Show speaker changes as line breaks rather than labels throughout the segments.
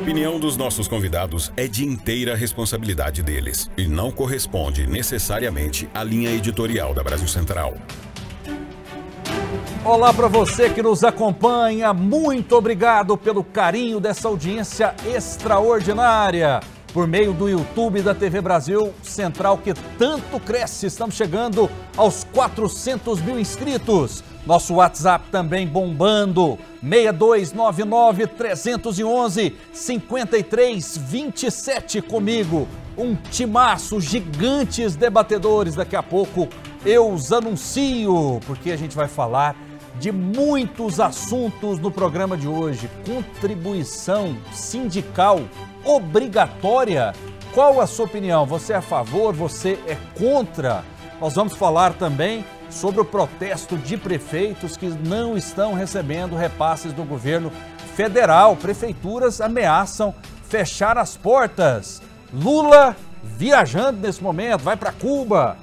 opinião dos nossos convidados é de inteira responsabilidade deles e não corresponde necessariamente à linha editorial da Brasil Central.
Olá para você que nos acompanha, muito obrigado pelo carinho dessa audiência extraordinária por meio do YouTube da TV Brasil Central, que tanto cresce. Estamos chegando aos 400 mil inscritos. Nosso WhatsApp também bombando, 6299 311 5327 comigo. Um timaço, gigantes debatedores. Daqui a pouco eu os anuncio, porque a gente vai falar de muitos assuntos no programa de hoje. Contribuição sindical obrigatória. Qual a sua opinião? Você é a favor? Você é contra? Nós vamos falar também sobre o protesto de prefeitos que não estão recebendo repasses do governo federal. Prefeituras ameaçam fechar as portas. Lula viajando nesse momento, vai para Cuba.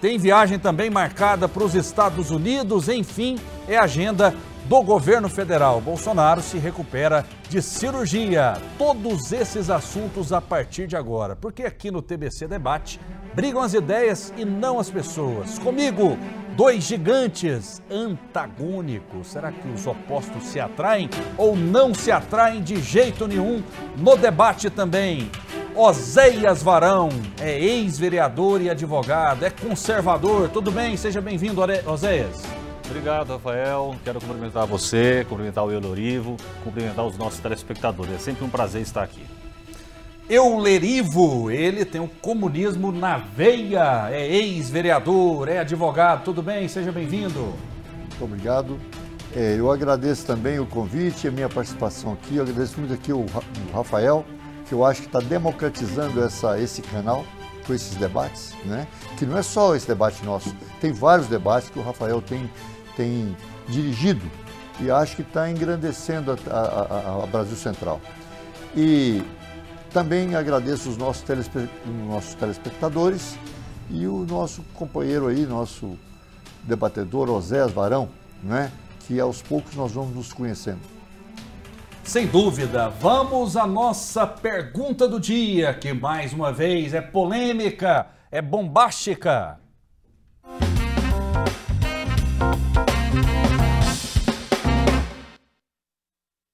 Tem viagem também marcada para os Estados Unidos. Enfim, é agenda do governo federal. Bolsonaro se recupera de cirurgia. Todos esses assuntos a partir de agora, porque aqui no TBC Debate brigam as ideias e não as pessoas. Comigo, dois gigantes antagônicos. Será que os opostos se atraem ou não se atraem de jeito nenhum? No debate também. Oséias Varão é ex-vereador e advogado, é conservador. Tudo bem? Seja bem-vindo, Oséias.
Obrigado, Rafael. Quero cumprimentar você, cumprimentar o Eulorivo, cumprimentar os nossos telespectadores. É sempre um prazer
estar aqui. Eulerivo, ele tem o comunismo na veia, é ex-vereador, é advogado. Tudo bem? Seja bem-vindo.
Muito obrigado. É, eu agradeço também o convite, a minha participação aqui. Eu agradeço muito aqui o Rafael, que eu acho que está democratizando essa, esse canal com esses debates, né? Que não é só esse debate nosso, tem vários debates que o Rafael tem tem dirigido e acho que está engrandecendo a, a, a, Brasil Central. E também agradeço os nossos, telespe... nossos telespectadores e o nosso companheiro aí, nosso debatedor Osés Varão, né? que aos poucos nós vamos nos conhecendo.
Sem dúvida,
vamos à
nossa pergunta do dia, que mais uma vez é polêmica, é bombástica.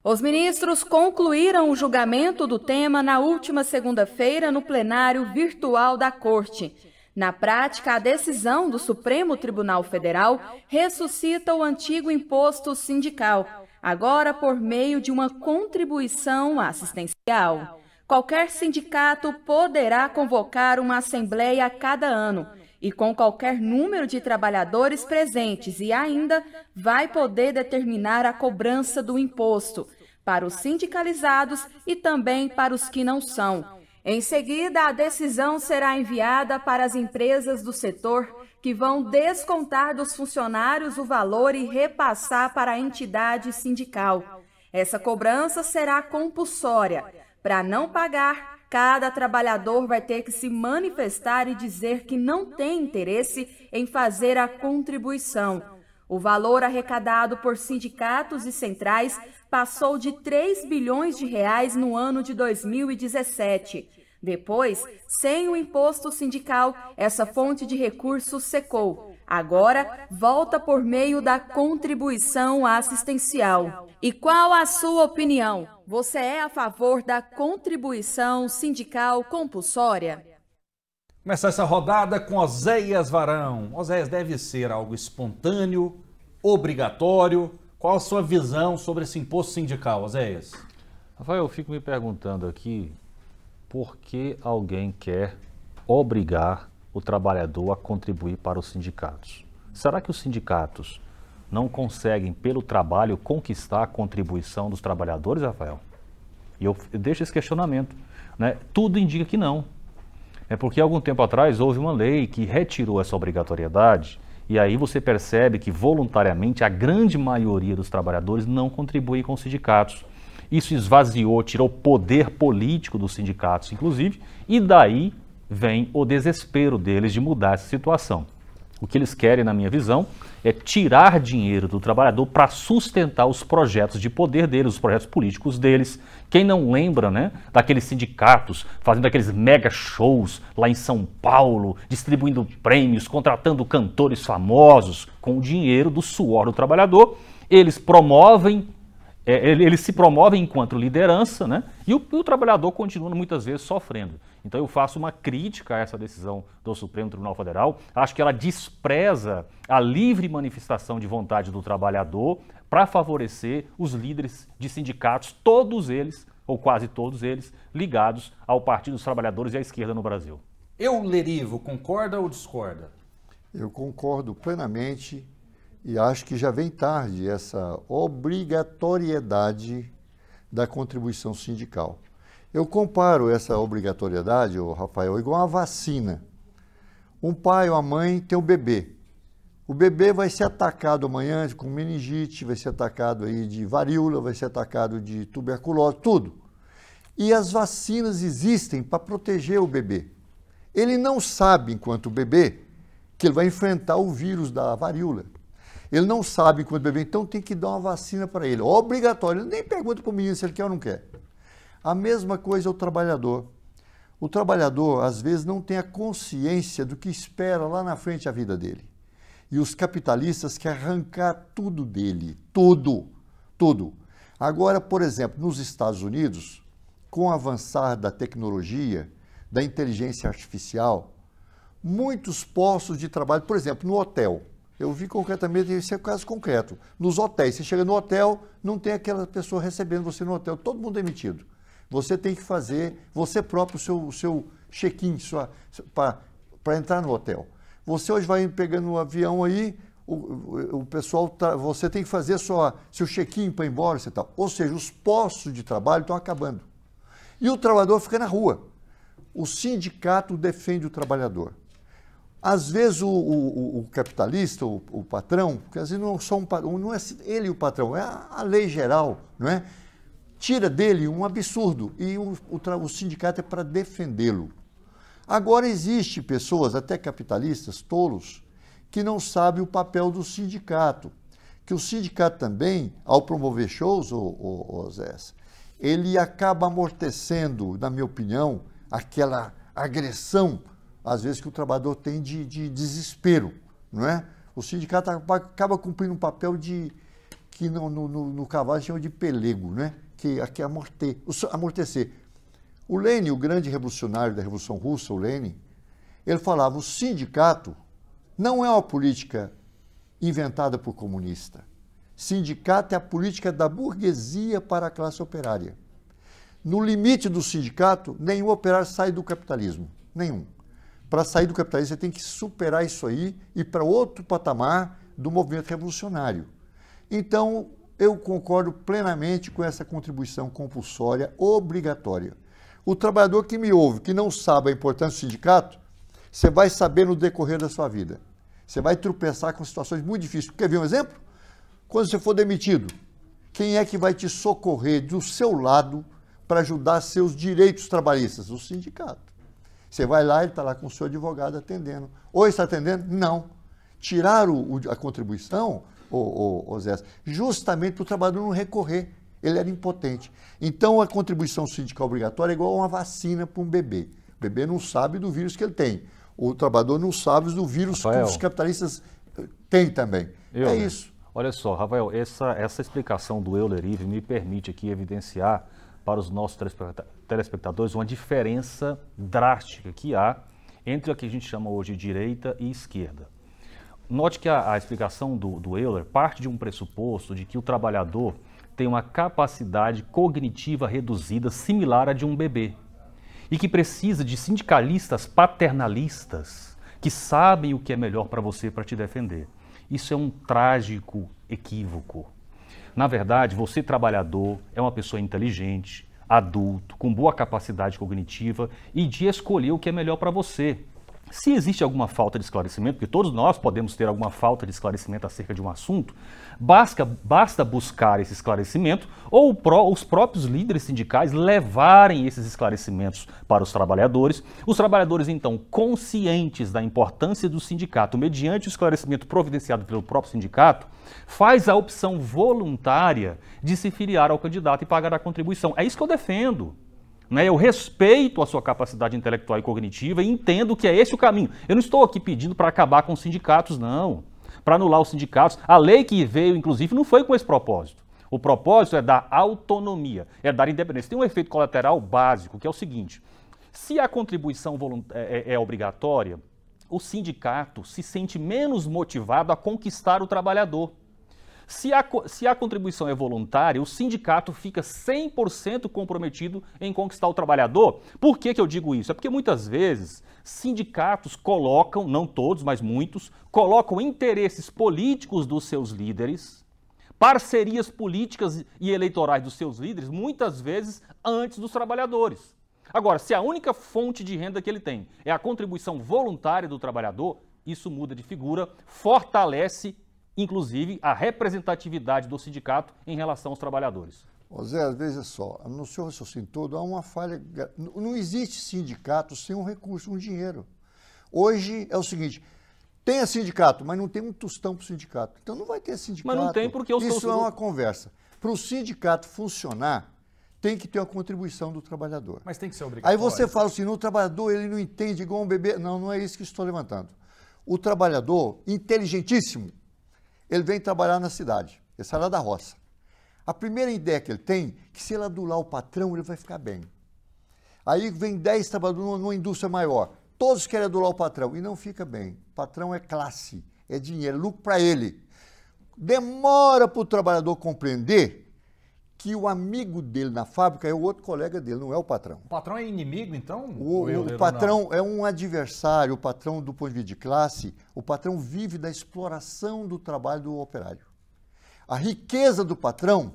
Os ministros concluíram o julgamento do tema na última segunda-feira no plenário virtual da Corte. Na prática, a decisão do Supremo Tribunal Federal ressuscita o antigo imposto sindical, agora por meio de uma contribuição assistencial. Qualquer sindicato poderá convocar uma assembleia a cada ano e com qualquer número de trabalhadores presentes e ainda vai poder determinar a cobrança do imposto para os sindicalizados e também para os que não são. Em seguida, a decisão será enviada para as empresas do setor que vão descontar dos funcionários o valor e repassar para a entidade sindical. Essa cobrança será compulsória. Para não pagar, Cada trabalhador vai ter que se manifestar e dizer que não tem interesse em fazer a contribuição. O valor arrecadado por sindicatos e centrais passou de 3 bilhões de reais no ano de 2017. Depois, sem o imposto sindical, essa fonte de recursos secou. Agora, volta por meio da contribuição assistencial. E qual a sua opinião? Você é a favor da contribuição sindical compulsória?
Começar essa rodada com Oséias Varão. Oséias deve ser algo espontâneo, obrigatório. Qual a sua visão sobre esse imposto sindical, Oséias? Rafael, eu fico me
perguntando aqui por que alguém quer obrigar o trabalhador a contribuir para os sindicatos? Será que os sindicatos não conseguem, pelo trabalho, conquistar a contribuição dos trabalhadores, Rafael? E eu, deixo esse questionamento. Né? Tudo indica que não. É porque algum tempo atrás houve uma lei que retirou essa obrigatoriedade e aí você percebe que voluntariamente a grande maioria dos trabalhadores não contribui com os sindicatos. Isso esvaziou, tirou poder político dos sindicatos, inclusive, e daí vem o desespero deles de mudar essa situação. O que eles querem, na minha visão, é tirar dinheiro do trabalhador para sustentar os projetos de poder deles, os projetos políticos deles. Quem não lembra, né, daqueles sindicatos fazendo aqueles mega shows lá em São Paulo, distribuindo prêmios, contratando cantores famosos com o dinheiro do suor do trabalhador? Eles promovem é, ele, ele, se promove enquanto liderança, né? E o, o, trabalhador continua muitas vezes sofrendo. Então eu faço uma crítica a essa decisão do Supremo Tribunal Federal. Acho que ela despreza a livre manifestação de vontade do trabalhador para favorecer os líderes de sindicatos, todos eles, ou quase todos eles, ligados ao Partido dos Trabalhadores e à esquerda no Brasil.
Eu, Lerivo, concorda ou discorda? Eu concordo plenamente e acho que já vem tarde essa obrigatoriedade da contribuição sindical. Eu comparo essa obrigatoriedade, o Rafael, igual a vacina. Um pai ou a mãe tem um bebê. O bebê vai ser atacado amanhã com meningite, vai ser atacado aí de varíola, vai ser atacado de tuberculose, tudo. E as vacinas existem para proteger o bebê. Ele não sabe, enquanto bebê, que ele vai enfrentar o vírus da varíola. Ele não sabe quando beber, então tem que dar uma vacina para ele, obrigatório. Ele nem pergunta para o menino se ele quer ou não quer. A mesma coisa é o trabalhador. O trabalhador, às vezes, não tem a consciência do que espera lá na frente a vida dele. E os capitalistas querem arrancar tudo dele, tudo, tudo. Agora, por exemplo, nos Estados Unidos, com o avançar da tecnologia, da inteligência artificial, muitos postos de trabalho, por exemplo, no hotel, eu vi concretamente, esse é um caso concreto. Nos hotéis, você chega no hotel, não tem aquela pessoa recebendo você no hotel, todo mundo é demitido. Você tem que fazer você próprio o seu, seu check-in para entrar no hotel. Você hoje vai pegando um avião aí, o, o, pessoal, tá, você tem que fazer sua, seu check-in para ir embora, e tal. Ou seja, os postos de trabalho estão acabando. E o trabalhador fica na rua. O sindicato defende o trabalhador. Às vezes o, o, o capitalista, o, o, patrão, porque às vezes não, é só um, não é ele o patrão, é a, a lei geral, não é? tira dele um absurdo e o, o sindicato é para defendê-lo. Agora existe pessoas, até capitalistas, tolos, que não sabem o papel do sindicato. Que o sindicato também, ao promover shows, o, o, o Zé, ele acaba amortecendo, na minha opinião, aquela agressão às vezes, que o trabalhador tem de, de desespero, não é? O sindicato acaba cumprindo um papel de que no, no, no cavalo chama de pelego, né? que aqui é amortecer. O Lênin, o grande revolucionário da Revolução Russa, o Lênin, ele falava: o sindicato não é uma política inventada por comunista. Sindicato é a política da burguesia para a classe operária. No limite do sindicato, nenhum operário sai do capitalismo. Nenhum para sair do capitalismo, você tem que superar isso aí e para outro patamar do movimento revolucionário. Então, eu concordo plenamente com essa contribuição compulsória obrigatória. O trabalhador que me ouve, que não sabe a importância do sindicato, você vai saber no decorrer da sua vida. Você vai tropeçar com situações muito difíceis. Quer ver um exemplo? Quando você for demitido, quem é que vai te socorrer do seu lado para ajudar seus direitos trabalhistas? O sindicato. Você vai lá, ele está lá com o seu advogado atendendo. Ou está atendendo? Não. Tirar o, a contribuição, o, o, o Zé, justamente para o trabalhador não recorrer. Ele era impotente. Então, a contribuição sindical obrigatória é igual a uma vacina para um bebê. O bebê não sabe do vírus que ele tem. O trabalhador não sabe do vírus Rafael, que os capitalistas eh, têm também. é isso.
Olha só, Rafael, essa, essa explicação do Euler me permite aqui evidenciar para os nossos telespectadores uma diferença drástica que há entre o que a gente chama hoje de direita e esquerda. Note que a, a explicação do, do Euler parte de um pressuposto de que o trabalhador tem uma capacidade cognitiva reduzida similar à de um bebê e que precisa de sindicalistas paternalistas que sabem o que é melhor para você para te defender. Isso é um trágico equívoco. Na verdade, você trabalhador é uma pessoa inteligente, adulto, com boa capacidade cognitiva e de escolher o que é melhor para você. Se existe alguma falta de esclarecimento, porque todos nós podemos ter alguma falta de esclarecimento acerca de um assunto, Basta, basta buscar esse esclarecimento ou os próprios líderes sindicais levarem esses esclarecimentos para os trabalhadores. Os trabalhadores, então, conscientes da importância do sindicato, mediante o esclarecimento providenciado pelo próprio sindicato, faz a opção voluntária de se filiar ao candidato e pagar a contribuição. É isso que eu defendo. Né? Eu respeito a sua capacidade intelectual e cognitiva e entendo que é esse o caminho. Eu não estou aqui pedindo para acabar com os sindicatos, não para anular os sindicatos. A lei que veio, inclusive, não foi com esse propósito. O propósito é dar autonomia, é dar independência. Tem um efeito colateral básico, que é o seguinte: se a contribuição é, é, é, obrigatória, o sindicato se sente menos motivado a conquistar o trabalhador. Se a, se a contribuição é voluntária, o sindicato fica 100% comprometido em conquistar o trabalhador. Por que, que eu digo isso? É porque muitas vezes sindicatos colocam, não todos, mas muitos, colocam interesses políticos dos seus líderes, parcerias políticas e eleitorais dos seus líderes, muitas vezes antes dos trabalhadores. Agora, se a única fonte de renda que ele tem é a contribuição voluntária do trabalhador, isso muda de figura, fortalece inclusive a representatividade do sindicato em relação aos trabalhadores.
Ô Zé, veja só, no seu raciocínio todo há uma falha. Não existe sindicato sem um recurso, um dinheiro. Hoje é o seguinte: tem sindicato, mas não tem um tostão para o sindicato. Então não vai ter sindicato. Mas não tem porque eu Isso sou... é uma conversa. Para o sindicato funcionar, tem que ter uma contribuição do trabalhador.
Mas tem que ser obrigatório. Aí você
fala assim: o trabalhador ele não entende igual um bebê. Não, não é isso que estou levantando. O trabalhador, inteligentíssimo, ele vem trabalhar na cidade, ele é sai lá da roça. A primeira ideia que ele tem que se ele adular o patrão, ele vai ficar bem. Aí vem 10 trabalhadores numa indústria maior. Todos querem adular o patrão e não fica bem. O patrão é classe, é dinheiro, é lucro para ele. Demora para o trabalhador compreender que o amigo dele na fábrica é o outro colega dele, não é o patrão. O
patrão é inimigo, então? O, o patrão
não? é um adversário, o patrão do ponto de vista de classe, o patrão vive da exploração do trabalho do operário. A riqueza do patrão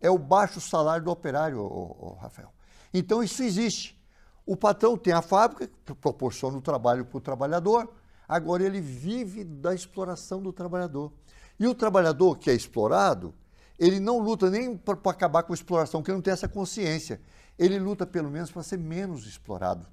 é o baixo salário do operário, o, o Rafael. Então isso existe. O patrão tem a fábrica, que proporciona o trabalho para o trabalhador, agora ele vive da exploração do trabalhador. E o trabalhador que é explorado, ele não luta nem para acabar com a exploração, ele não tem essa consciência. Ele luta pelo menos para ser menos explorado.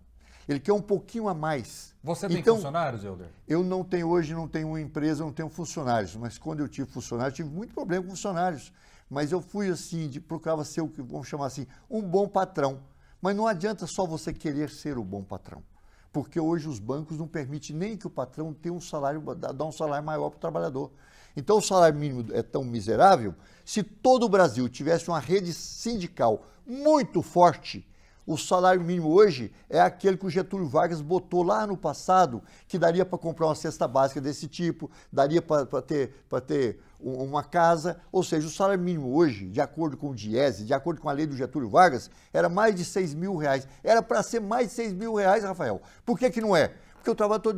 Ele quer um pouquinho a mais. Você tem então, funcionários, Helder? Eu não tenho hoje, não tenho uma empresa, não tenho funcionários. Mas quando eu tive funcionários, tive muito problema com funcionários. Mas eu fui assim, de, procurava ser o que vamos chamar assim, um bom patrão. Mas não adianta só você querer ser o bom patrão. Porque hoje os bancos não permitem nem que o patrão tenha um salário, dá um salário maior para o trabalhador. Então o salário mínimo é tão miserável. Se todo o Brasil tivesse uma rede sindical muito forte, o salário mínimo hoje é aquele que o Getúlio Vargas botou lá no passado, que daria para comprar uma cesta básica desse tipo, daria para ter, ter uma casa. Ou seja, o salário mínimo hoje, de acordo com o Diese, de acordo com a lei do Getúlio Vargas, era mais de 6 mil reais. Era para ser mais de 6 mil reais, Rafael. Por que, que não é? Porque o trabalhador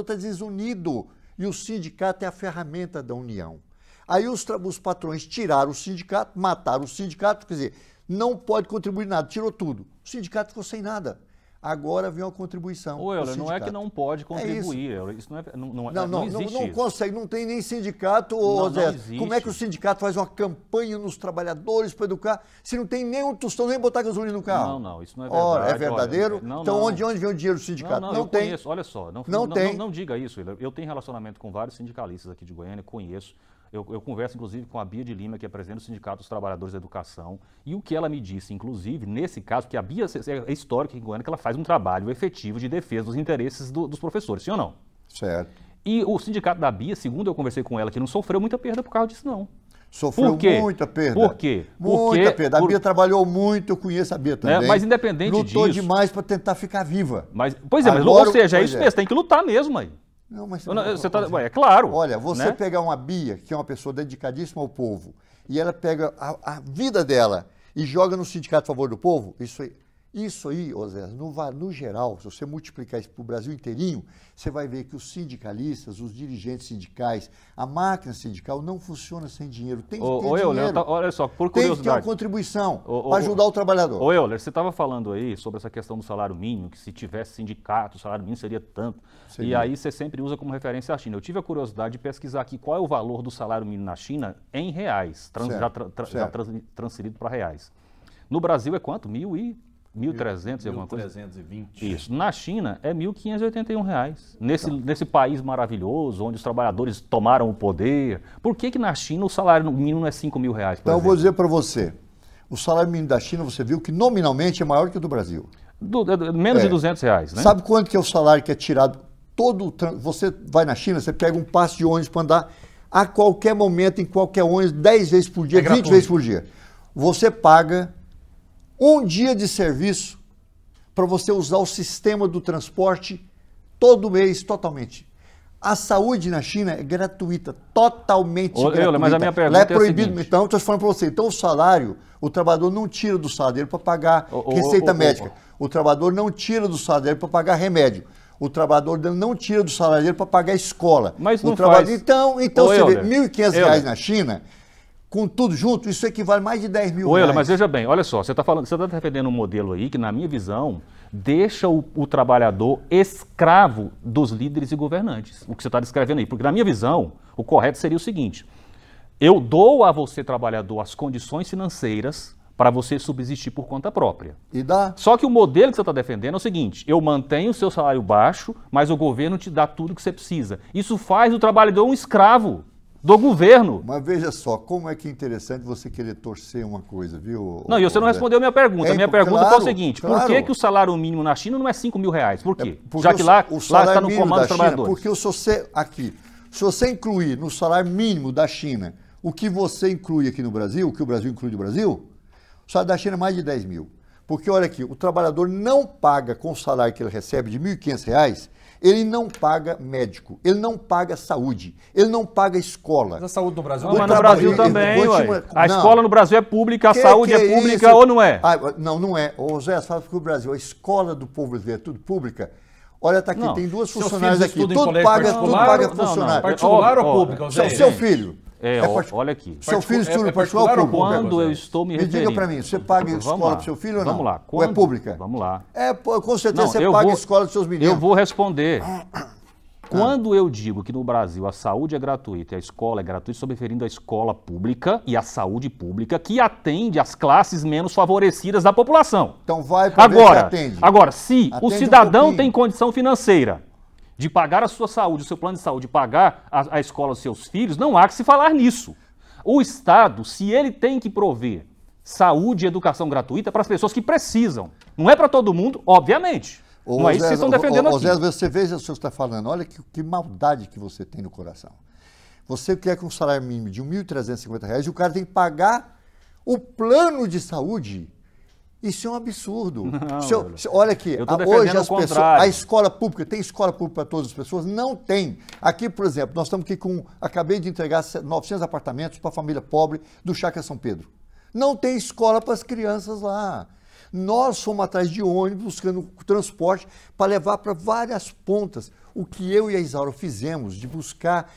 está desunido e o sindicato é a ferramenta da União. Aí os, os patrões tiraram o sindicato, mataram o sindicato, quer dizer, não pode contribuir nada, tirou tudo. O sindicato ficou sem nada agora vem uma contribuição. Ô, Euler, não é que não pode é contribuir, é
isso. isso não é. Não, não, não, não, não, não
consegue, não tem nem sindicato, ô, Zé. Como é que o sindicato faz uma campanha nos trabalhadores para educar se não tem nem um tostão, nem botar gasolina no carro? Não, não, isso não é verdade. Ora, é verdadeiro? Olha, não, então, não, onde, onde vem o dinheiro do sindicato? Não, não, tem. Conheço, olha só, não, não, tem. Não,
diga isso, Euler. Eu tenho relacionamento com vários sindicalistas aqui de Goiânia, conheço. Eu, eu, converso, inclusive, com a Bia de Lima, que é presidente do Sindicato dos Trabalhadores da Educação, e o que ela me disse, inclusive, nesse caso, que a Bia é histórica em Goiânia, que ela faz um trabalho efetivo de defesa dos interesses do, dos professores, sim ou não? Certo. E o sindicato da Bia, segundo eu conversei com ela, que não sofreu muita perda por causa disso, não.
Sofreu muita perda. Por quê? Muita Porque, perda. A por... Bia trabalhou muito, eu conheço a Bia né, também. É, mas independente Lutou disso. Lutou demais para tentar ficar viva. Mas, pois é, Agora, mas, ou seja, é isso é. mesmo, tem que lutar mesmo aí. Não, mas você, não, tá não, você tá, tá- ué, é claro. Olha, você né? pegar uma Bia, que é uma pessoa dedicadíssima ao povo, e ela pega a, a vida dela e joga no Sindicato a Favor do Povo, isso aí isso aí, Osés, no, no geral, se você multiplicar isso para o Brasil inteirinho, você vai ver que os sindicalistas, os dirigentes sindicais, a máquina sindical não funciona sem dinheiro. Tem que ter dinheiro. olha só, por curiosidade. Tem que ter uma contribuição para ajudar o trabalhador.
Ô, Euler, você estava falando aí sobre essa questão do salário mínimo, que se tivesse sindicato, o salário mínimo seria tanto. Seria. E aí você sempre usa como referência a China. Eu tive a curiosidade de pesquisar aqui qual é o valor do salário mínimo na China em reais, trans, certo, já, tra, já trans, transferido para reais. No Brasil é quanto? Mil e... 1.300 e alguma coisa? 1.320. Isso. Na China é R$ 1.581. Nesse, então. nesse país maravilhoso, onde os trabalhadores tomaram o poder. Por que, que na China o salário mínimo
não é R$ 5 mil? Reais, então, exemplo? eu vou dizer para você: o salário mínimo da China, você viu que nominalmente é maior que o do Brasil. Do, é, menos é. de
200 reais, né? Sabe
quanto que é o salário que é tirado? Todo Você vai na China, você pega um passe de ônibus para andar a qualquer momento, em qualquer ônibus, 10 vezes por dia, é 20 vezes por dia. Você paga um dia de serviço para você usar o sistema do transporte todo mês totalmente. A saúde na China é gratuita, totalmente Ô, gratuita. Eu, mas a minha pergunta é, é proibido. É seguinte... então, estou falando para você. Então, o salário, o trabalhador não tira do salário para pagar receita médica. O trabalhador não tira do salário para pagar remédio. O trabalhador não tira do salário para pagar escola. Mas não trabalhador... faz. Então, então Ô, você Euler. vê, R$ 1.500 na China com tudo junto, isso equivale a mais de 10 mil Ô, reais. mas
veja bem, olha só, você está falando, você está defendendo um modelo aí que, na minha visão, deixa o, o trabalhador escravo dos líderes e governantes. O que você está descrevendo aí. Porque, na minha visão, o correto seria o seguinte: eu dou a você, trabalhador, as condições financeiras para você subsistir por conta própria. E dá. Só que o modelo que você está defendendo é o seguinte: eu mantenho o seu salário baixo, mas o governo te dá tudo
que você precisa. Isso faz o trabalhador um escravo do governo. Mas veja só, como é que é interessante você querer torcer uma coisa, viu? Não, e você não respondeu a minha pergunta. É, a minha pergunta claro, foi o seguinte: claro. por que, que
o salário mínimo na China não é 5 mil reais? Por quê? É Já que lá, o lá está no comando dos trabalhadores.
China, porque se você, aqui, se você incluir no salário mínimo da China o que você inclui aqui no Brasil, o que o Brasil inclui no Brasil, o salário da China é mais de 10 mil. Porque olha aqui, o trabalhador não paga com o salário que ele recebe de R$ 1.500 ele não paga médico, ele não paga saúde, ele não paga escola. Mas a
saúde no Brasil não, mas no Brasil também,
ué. A escola no Brasil é pública, a que, saúde que é, é pública isso? ou não é? Ah, não, não é. Ô, Zé, sabe que o Brasil, a escola do povo brasileiro é tudo pública? Olha, tá aqui, não. tem duas funcionárias aqui. Tudo paga, tudo paga, funcionário. Particular ou pública? seu filho. É, é part... olha aqui. Seu filho estuda é, é particular, ou público? Quando eu estou me referindo... Me diga para mim, você paga vamos escola para seu filho ou não? Vamos lá. Quando... Ou é pública? Vamos lá. É, com certeza não, você paga vou... escola dos seus meninos. Eu vou responder. Ah.
Quando eu digo que no Brasil a saúde é gratuita e a escola é gratuita, estou me referindo à escola pública e à saúde pública que atende às classes menos favorecidas da população. Então vai para agora, atende. Agora, se atende o cidadão um tem condição financeira de pagar a sua saúde, o seu plano de saúde, pagar a, a escola dos seus filhos, não há que se falar nisso. O Estado, se ele tem que prover saúde e educação gratuita para as pessoas que precisam, não é
para todo mundo,
obviamente.
Ô, não é isso que vocês estão defendendo ô, ô, aqui. Zé, você veja o que está falando, olha que, que maldade que você tem no coração. Você quer com um salário mínimo de R$ 1.350 e o cara tem que pagar o plano de saúde isso é um absurdo. Não, eu, olha aqui, hoje as pessoas, a escola pública, tem escola pública para todas as pessoas? Não tem. Aqui, por exemplo, nós estamos aqui com, acabei de entregar 900 apartamentos para a família pobre do Chácara São Pedro. Não tem escola para as crianças lá. Nós fomos atrás de ônibus, buscando transporte para levar para várias pontas. O que eu e a Isaura fizemos de buscar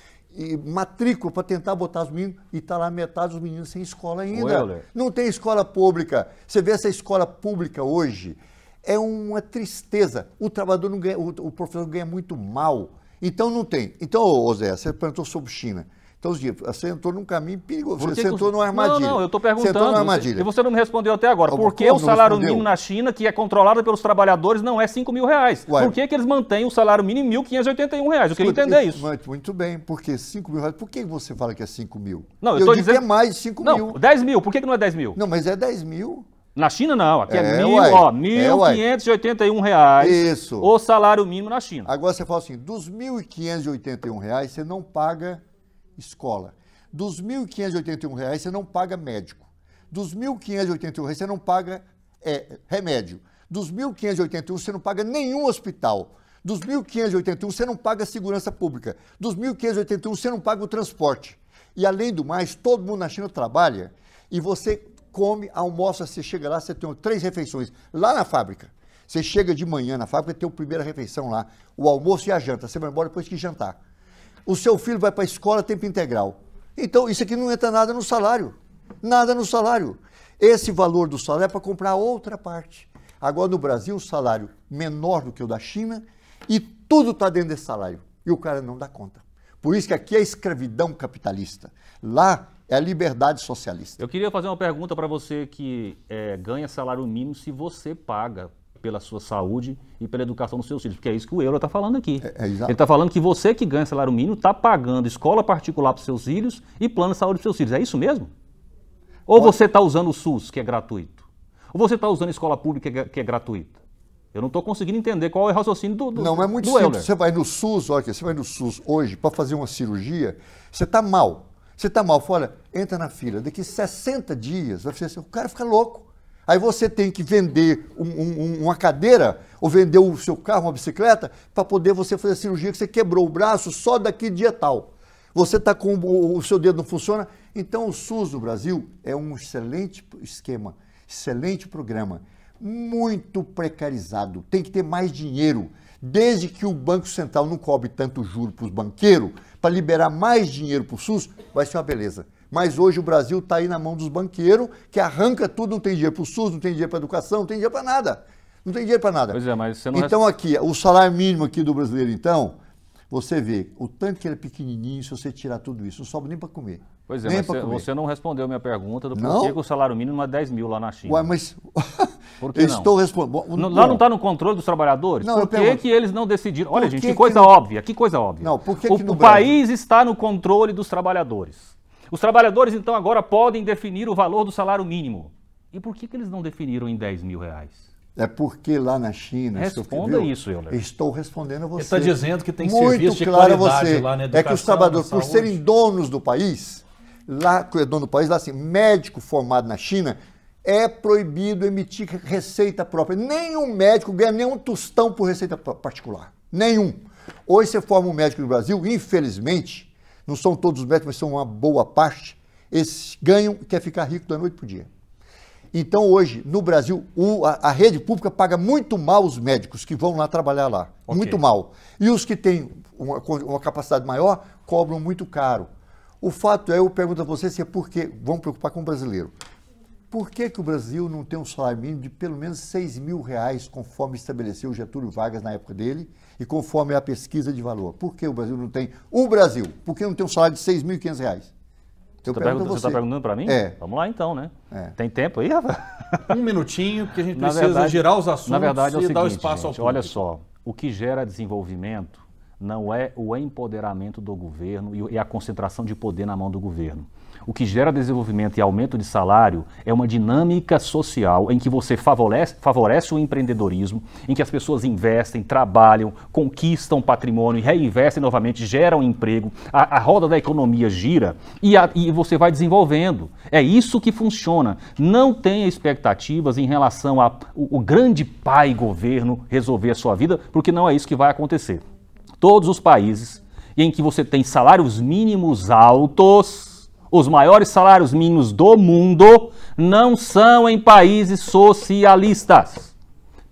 matrícula para tentar botar os meninos e está lá metade dos meninos sem escola ainda. não tem escola pública. Você vê essa escola pública hoje, é uma tristeza. O trabalhador não ganha, o, professor ganha muito mal. Então não tem. Então, Zé, você perguntou sobre China. Então, você entrou num caminho perigoso, você que entrou numa armadilha. Não, não, eu estou perguntando. Você entrou numa armadilha. E você
não me respondeu até agora. Por que o salário mínimo na China, que é controlado pelos trabalhadores, não é 5 mil reais? Ué. Por que, que eles mantêm o salário mínimo em 1.581 reais? Eu queria entender isso.
Muito bem, porque 5 mil reais, por que você fala que é 5 mil? Não, eu, estou dizendo... que é mais 5 não, mil. 10 mil, por que, que não é 10 mil?
Não, mas é 10 mil. Na China não,
aqui é, é mil, ó,
1.581 é, reais Isso. o
salário mínimo na China. Agora você fala assim, dos 1.581 reais você não paga escola. Dos R$ 1.581, você não paga médico. Dos R$ 1.581, você não paga é, remédio. Dos R$ 1.581, você não paga nenhum hospital. Dos R$ 1.581, você não paga segurança pública. Dos R$ 1.581, você não paga o transporte. E, além do mais, todo mundo na China trabalha e você come, almoça, você chega lá, você tem três refeições lá na fábrica. Você chega de manhã na fábrica, tem a primeira refeição lá, o almoço e a janta. Você vai embora depois que jantar. O seu filho vai para a escola tempo integral. Então, isso aqui não entra nada no salário. Nada no salário. Esse valor do salário é para comprar outra parte. Agora, no Brasil, o salário menor do que o da China e tudo está dentro desse salário. E o cara não dá conta. Por isso que aqui é escravidão capitalista. Lá é a liberdade socialista.
Eu queria fazer uma pergunta para você que é, ganha salário mínimo se você paga pela sua saúde e pela educação dos seus filhos, porque é isso que o Euro está falando aqui. É, é Ele está falando que você que ganha salário mínimo está pagando escola particular para os seus filhos e plano de saúde para os seus filhos. É isso mesmo? Ou Pode. você está usando o SUS, que é gratuito? Ou você está usando escola pública, é que é gratuita? Eu não estou conseguindo entender qual é o raciocínio do, do Não, é muito simples. Euler. Você
vai no SUS, olha aqui, você vai no SUS hoje para fazer uma cirurgia, você está mal. Você está mal, olha, entra na fila. Daqui 60 dias, vai ser assim, o cara fica louco. Aí você tem que vender um, um, uma cadeira ou vender o seu carro, uma bicicleta, para poder você fazer a cirurgia que você quebrou o braço só daqui dia tal. Você está com o, o seu dedo não funciona. Então o SUS no Brasil é um excelente esquema, excelente programa, muito precarizado. Tem que ter mais dinheiro. Desde que o Banco Central não cobre tanto juro para os banqueiros, para liberar mais dinheiro para o SUS, vai ser uma beleza mas hoje o Brasil está aí na mão dos banqueiros, que arranca tudo, não tem dinheiro para o SUS, não tem dinheiro para a educação, não tem dinheiro para nada. Não tem dinheiro para nada.
Pois é, mas você não Então é-
aqui, o salário mínimo aqui do brasileiro, então, você vê o tanto que ele é pequenininho, se você tirar tudo isso, não sobe nem para comer. Pois é, nem mas você, você
não respondeu a minha pergunta do porquê que o salário mínimo é 10 mil lá na China. Ué, mas...
Por que Estou respondendo. lá não está
no controle dos trabalhadores? Não, por que, que eles não decidiram? Olha, gente, que, coisa que... óbvia, que coisa óbvia.
Não, por que o, que o país
está no controle dos trabalhadores. Os trabalhadores, então, agora podem definir o valor do salário mínimo. E por que, que eles não definiram em 10 mil reais?
É porque lá na China. Responda isso, Euler. Estou respondendo a você. está dizendo que tem Muito serviço de claro qualidade você. lá na educação, É que os trabalhadores, por serem donos do país, lá, que é dono do país, lá assim, médico formado na China, é proibido emitir receita própria. Nenhum médico ganha nenhum tostão por receita particular. Nenhum. Hoje você forma um médico no Brasil, infelizmente, não são todos os médicos, mas são uma boa parte, eles ganham e querem ficar rico da noite para o dia. Então, hoje, no Brasil, o, a, a, rede pública paga muito mal os médicos que vão lá trabalhar lá. Okay. Muito mal. E os que têm uma, uma, capacidade maior cobram muito caro. O fato é, eu pergunto a vocês, é por que, vamos preocupar com o brasileiro, por que, que o Brasil não tem um salário mínimo de pelo menos 6 mil reais, conforme estabeleceu Getúlio Vargas na época dele, e conforme a pesquisa de valor. Por que o Brasil não tem. O Brasil, por que não tem um salário de R$ 6.500? Então, você está perguntando tá para mim? É.
Vamos lá então, né? É. Tem tempo aí,
Um minutinho, porque a gente
precisa verdade, girar os
assuntos na verdade, é o e seguinte, dar o espaço gente, ao público. Olha só, o que gera desenvolvimento não é o empoderamento do governo e a concentração de poder na mão do governo. O que gera desenvolvimento e aumento de salário é uma dinâmica social em que você favorece, favorece o empreendedorismo, em que as pessoas investem, trabalham, conquistam patrimônio, reinvestem novamente, geram emprego, a, a roda da economia gira e, a, e você vai desenvolvendo. É isso que funciona. Não tenha expectativas em relação ao grande pai governo resolver a sua vida, porque não é isso que vai acontecer. Todos os países em que você tem salários mínimos altos os maiores salários mínimos do mundo não são em países socialistas.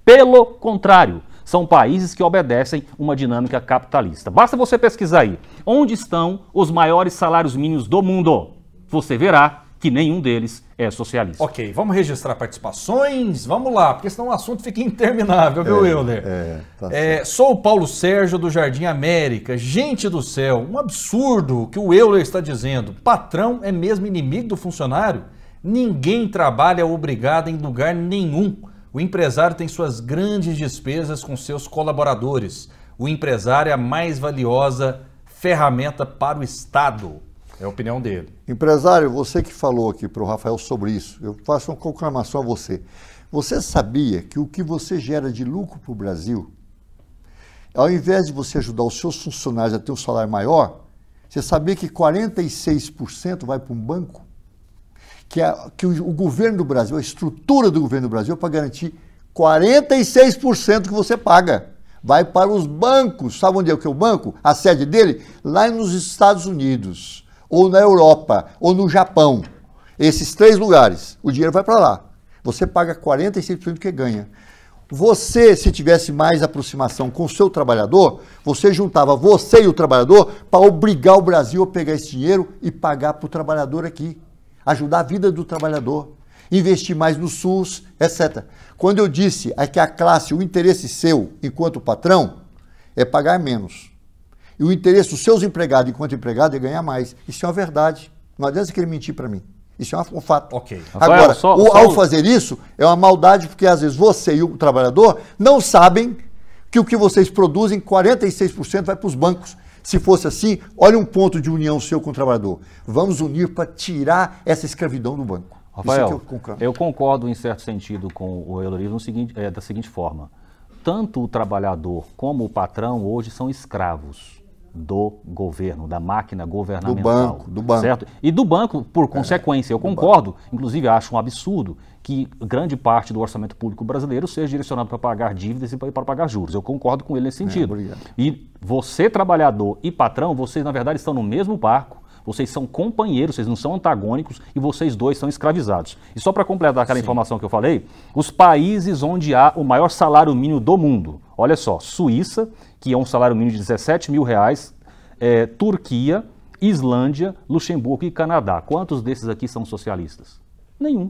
Pelo contrário, são países que obedecem uma dinâmica capitalista. Basta você pesquisar aí onde estão os maiores salários mínimos do mundo. Você verá
que nenhum deles é socialista. Ok, vamos registrar participações? Vamos lá, porque senão o assunto fica interminável, viu, é, Euler? É, tá é, sou o Paulo Sérgio do Jardim América. Gente do céu, um absurdo o que o Euler está dizendo. Patrão é mesmo inimigo do funcionário? Ninguém trabalha obrigado em lugar nenhum. O empresário tem suas grandes despesas com seus colaboradores. O empresário é a mais valiosa ferramenta para o Estado. É a opinião dele.
Empresário, você que falou aqui para o Rafael sobre isso, eu faço uma conclamação a você. Você sabia que o que você gera de lucro para o Brasil, ao invés de você ajudar os seus funcionários a ter um salário maior, você sabia que 46% vai para um banco? Que, a, que o, o governo do Brasil, a estrutura do governo do Brasil, é para garantir 46% que você paga. Vai para os bancos. Sabe onde é que é o banco? A sede dele? Lá nos Estados Unidos ou na Europa, ou no Japão. Esses três lugares, o dinheiro vai para lá. Você paga 45% do que ganha. Você, se tivesse mais aproximação com o seu trabalhador, você juntava você e o trabalhador para obrigar o Brasil a pegar esse dinheiro e pagar para o trabalhador aqui. Ajudar a vida do trabalhador. Investir mais no SUS, etc. Quando eu disse é que a classe, o interesse seu, enquanto patrão, é pagar menos. E o interesse dos seus empregados enquanto empregado é ganhar mais. Isso é uma verdade. Não adianta que ele mentir para mim. Isso é um fato. Ok. Agora, só, o, só... ao fazer isso, é uma maldade, porque às vezes você e o trabalhador não sabem que o que vocês produzem, 46% vai para os bancos. Se fosse assim, olha um ponto de união seu com o trabalhador. Vamos unir para tirar essa escravidão do banco. É Rafael, eu concordo.
eu, concordo em certo sentido com o Elorismo é, da seguinte forma. Tanto o trabalhador como o patrão hoje são escravos do governo, da máquina governamental. Do banco, do banco. Certo? E do banco, por é, consequência. Eu concordo, inclusive acho um absurdo que grande parte do orçamento público brasileiro seja direcionado para pagar dívidas e para pagar juros. Eu concordo com ele nesse é, sentido. É, e você, trabalhador e patrão, vocês, na verdade, estão no mesmo barco vocês são companheiros, vocês não são antagônicos e vocês dois são escravizados. E só para completar aquela Sim. informação que eu falei, os países onde há o maior salário mínimo do mundo, olha só, Suíça que é um salário mínimo de 17 mil reais, é, Turquia, Islândia, Luxemburgo e Canadá. Quantos desses aqui são
socialistas? Nenhum.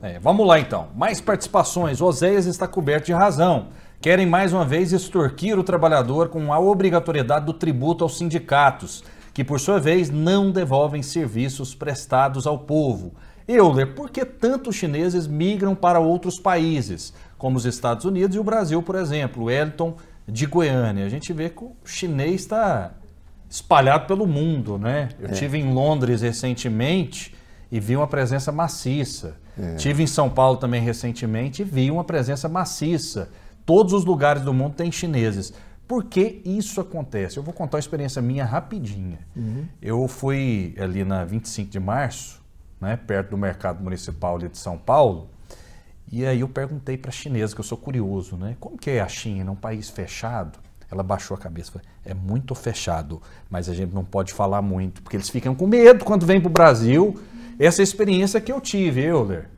É, vamos lá então. Mais participações. Oséias está coberto de razão. Querem mais uma vez extorquir o trabalhador com a obrigatoriedade do tributo aos sindicatos, que por sua vez não devolvem serviços prestados ao povo. Euler, por que tantos chineses migram para outros países, como os Estados Unidos e o Brasil, por exemplo? Elton de Goiânia. A gente vê que o chinês está espalhado pelo mundo, né? Eu é. tive em Londres recentemente e vi uma presença maciça. É. Tive em São Paulo também recentemente e vi uma presença maciça. Todos os lugares do mundo têm chineses. Por que isso acontece? Eu vou contar uma experiência minha rapidinha. Uhum. Eu fui ali na 25 de março, né, perto do mercado municipal ali de São Paulo, e aí eu perguntei para a chinesa, que eu sou curioso, né? Como que é a China, é um país fechado? Ela baixou a cabeça, falou, é muito fechado, mas a gente não pode falar muito, porque eles ficam com medo quando vêm para o Brasil. Essa
é experiência que eu tive, Euler.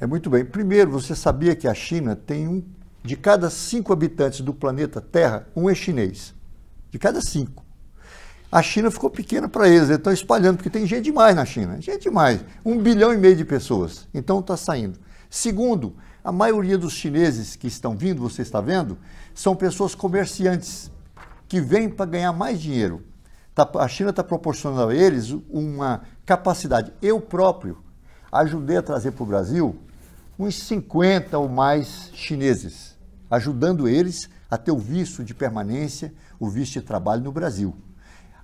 É muito bem. Primeiro, você sabia que a China tem um de cada cinco habitantes do planeta Terra, um é chinês. De cada cinco. A China ficou pequena para eles, eles estão espalhando, porque tem gente demais na China. Gente demais. Um bilhão e meio de pessoas. Então está saindo. Segundo, a maioria dos chineses que estão vindo, você está vendo, são pessoas comerciantes que vêm para ganhar mais dinheiro. Tá, a China está proporcionando a eles uma capacidade. Eu próprio ajudei a trazer para o Brasil uns 50 ou mais chineses, ajudando eles a ter o visto de permanência, o visto de trabalho no Brasil.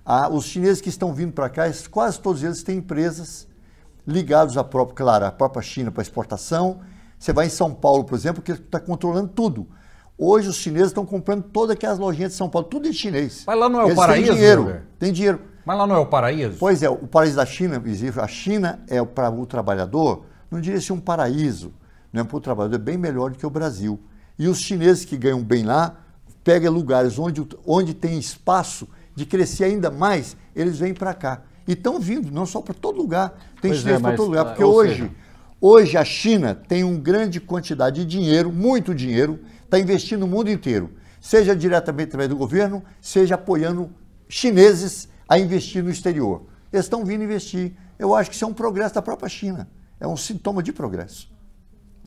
Ah, os chineses que estão vindo para cá, quase todos eles têm empresas ligados à própria, claro, à própria China para exportação. Você vai em São Paulo, por exemplo, que está controlando tudo. Hoje os chineses estão comprando todas aquelas lojinhas de São Paulo, tudo em chinês. Mas lá não é Eles o paraíso? Tem dinheiro, tem dinheiro. Mas lá não é o paraíso? Pois é, o paraíso da China, a China é para o trabalhador, não diria se assim um paraíso, não é para o trabalhador, é bem melhor do que o Brasil. E os chineses que ganham bem lá, pegam lugares onde, onde tem espaço de crescer ainda mais, eles vêm para cá. E estão vindo, não só para todo lugar. Tem pois é, chinês é, para todo lugar. Ah, porque hoje, seja... hoje a China tem uma grande quantidade de dinheiro, muito dinheiro, está investindo no mundo inteiro. Seja diretamente através do governo, seja apoiando chineses a investir no exterior. Eles estão vindo investir. Eu acho que isso é um progresso da própria China. É um sintoma de progresso.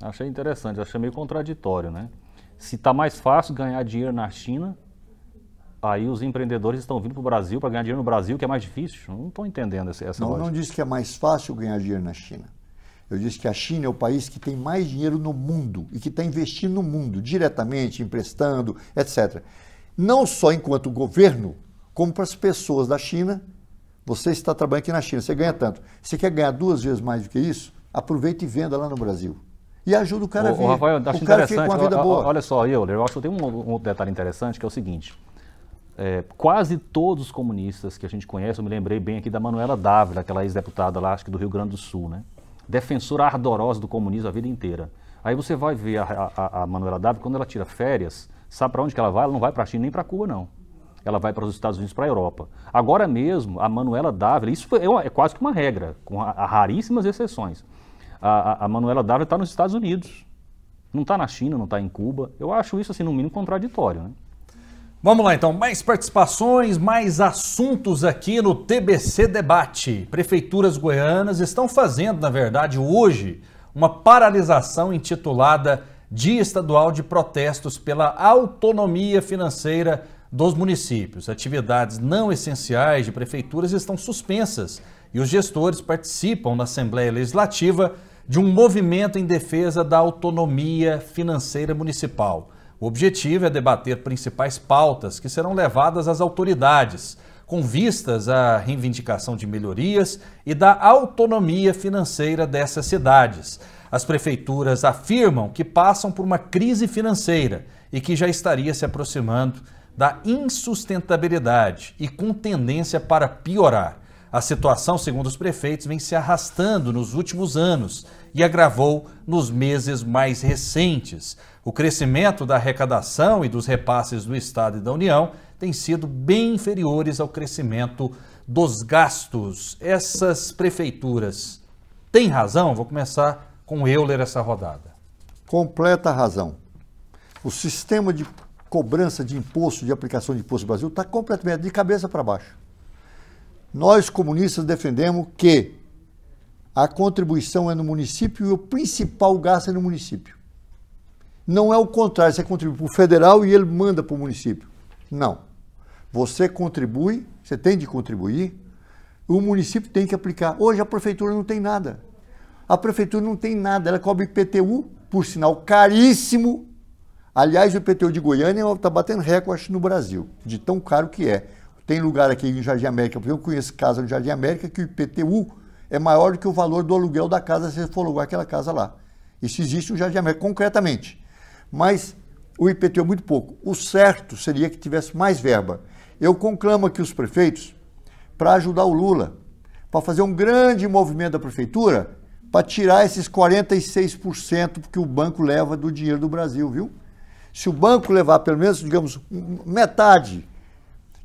Achei interessante, achei meio contraditório, né? Se está mais fácil ganhar dinheiro na China, aí os empreendedores estão vindo para o Brasil para ganhar dinheiro no Brasil, que é mais difícil. Não estou entendendo essa, lógica. não, Não
disse que é mais fácil ganhar dinheiro na China. Eu disse que a China é o país que tem mais dinheiro no mundo e que está investindo no mundo, diretamente, emprestando, etc. Não só enquanto governo, como para as pessoas da China. Você está trabalhando aqui na China, você ganha tanto. Você quer ganhar duas vezes mais do que isso? Aproveita e venda lá no Brasil. E ajuda o cara o, a vir. O, Rafael, acho o cara fica com uma vida boa.
Olha só, Euler, eu acho que tem um, um outro detalhe interessante que é o seguinte é, quase todos os comunistas que a gente conhece, eu me lembrei bem aqui da Manuela Dávila, aquela ex-deputada lá, acho que do Rio Grande do Sul, né? defensora ardorosa do comunismo a vida inteira. Aí você vai ver a, a, a Manuela Dávila, quando ela tira férias, sabe para onde que ela vai? Ela não vai para a China nem para Cuba, não. Ela vai para os Estados Unidos, para a Europa. Agora mesmo, a Manuela Dávila, isso é, uma, é quase que uma regra, com a, a raríssimas exceções. A, a Manuela Dávila está nos Estados Unidos. Não está na China, não está em Cuba.
Eu acho isso, assim, no mínimo, contraditório. Né? Vamos lá então, mais participações, mais assuntos aqui no TBC Debate. Prefeituras goianas estão fazendo, na verdade, hoje, uma paralisação intitulada Dia Estadual de Protestos pela Autonomia Financeira dos Municípios. Atividades não essenciais de prefeituras estão suspensas e os gestores participam na Assembleia Legislativa de um movimento em defesa da autonomia financeira municipal. O objetivo é debater principais pautas que serão levadas às autoridades, com vistas à reivindicação de melhorias e da autonomia financeira dessas cidades. As prefeituras afirmam que passam por uma crise financeira e que já estaria se aproximando da insustentabilidade e com tendência para piorar. A situação, segundo os prefeitos, vem se arrastando nos últimos anos e agravou nos meses mais recentes. O crescimento da arrecadação e dos repasses do Estado e da União tem sido bem inferiores ao crescimento dos gastos. Essas prefeituras têm razão? Vou começar com o Euler essa rodada.
Completa razão. O sistema de cobrança de imposto, de aplicação de imposto no Brasil, está completamente de cabeça para baixo. Nós, comunistas, defendemos que a contribuição é no município e o principal gasto é no município. Não é o contrário, você contribui para o federal e ele manda para o município. Não. Você contribui, você tem de contribuir, o município tem que aplicar. Hoje a prefeitura não tem nada. A prefeitura não tem nada, ela cobre IPTU, por sinal caríssimo. Aliás, o IPTU de Goiânia está batendo recorde no Brasil, de tão caro que é. Tem lugar aqui em Jardim América, por exemplo, eu conheço casa no Jardim América que o IPTU é maior do que o valor do aluguel da casa se for alugar aquela casa lá. Isso existe no Jardim América, concretamente. Mas o IPTU é muito pouco. O certo seria que tivesse mais verba. Eu conclamo aqui os prefeitos para ajudar o Lula, para fazer um grande movimento da prefeitura para tirar esses 46% que o banco leva do dinheiro do Brasil, viu? Se o banco levar pelo menos, digamos, metade,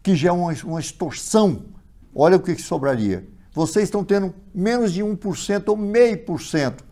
que já é uma, uma extorsão, olha o que, que sobraria. Vocês estão tendo menos de 1% ou meio por cento.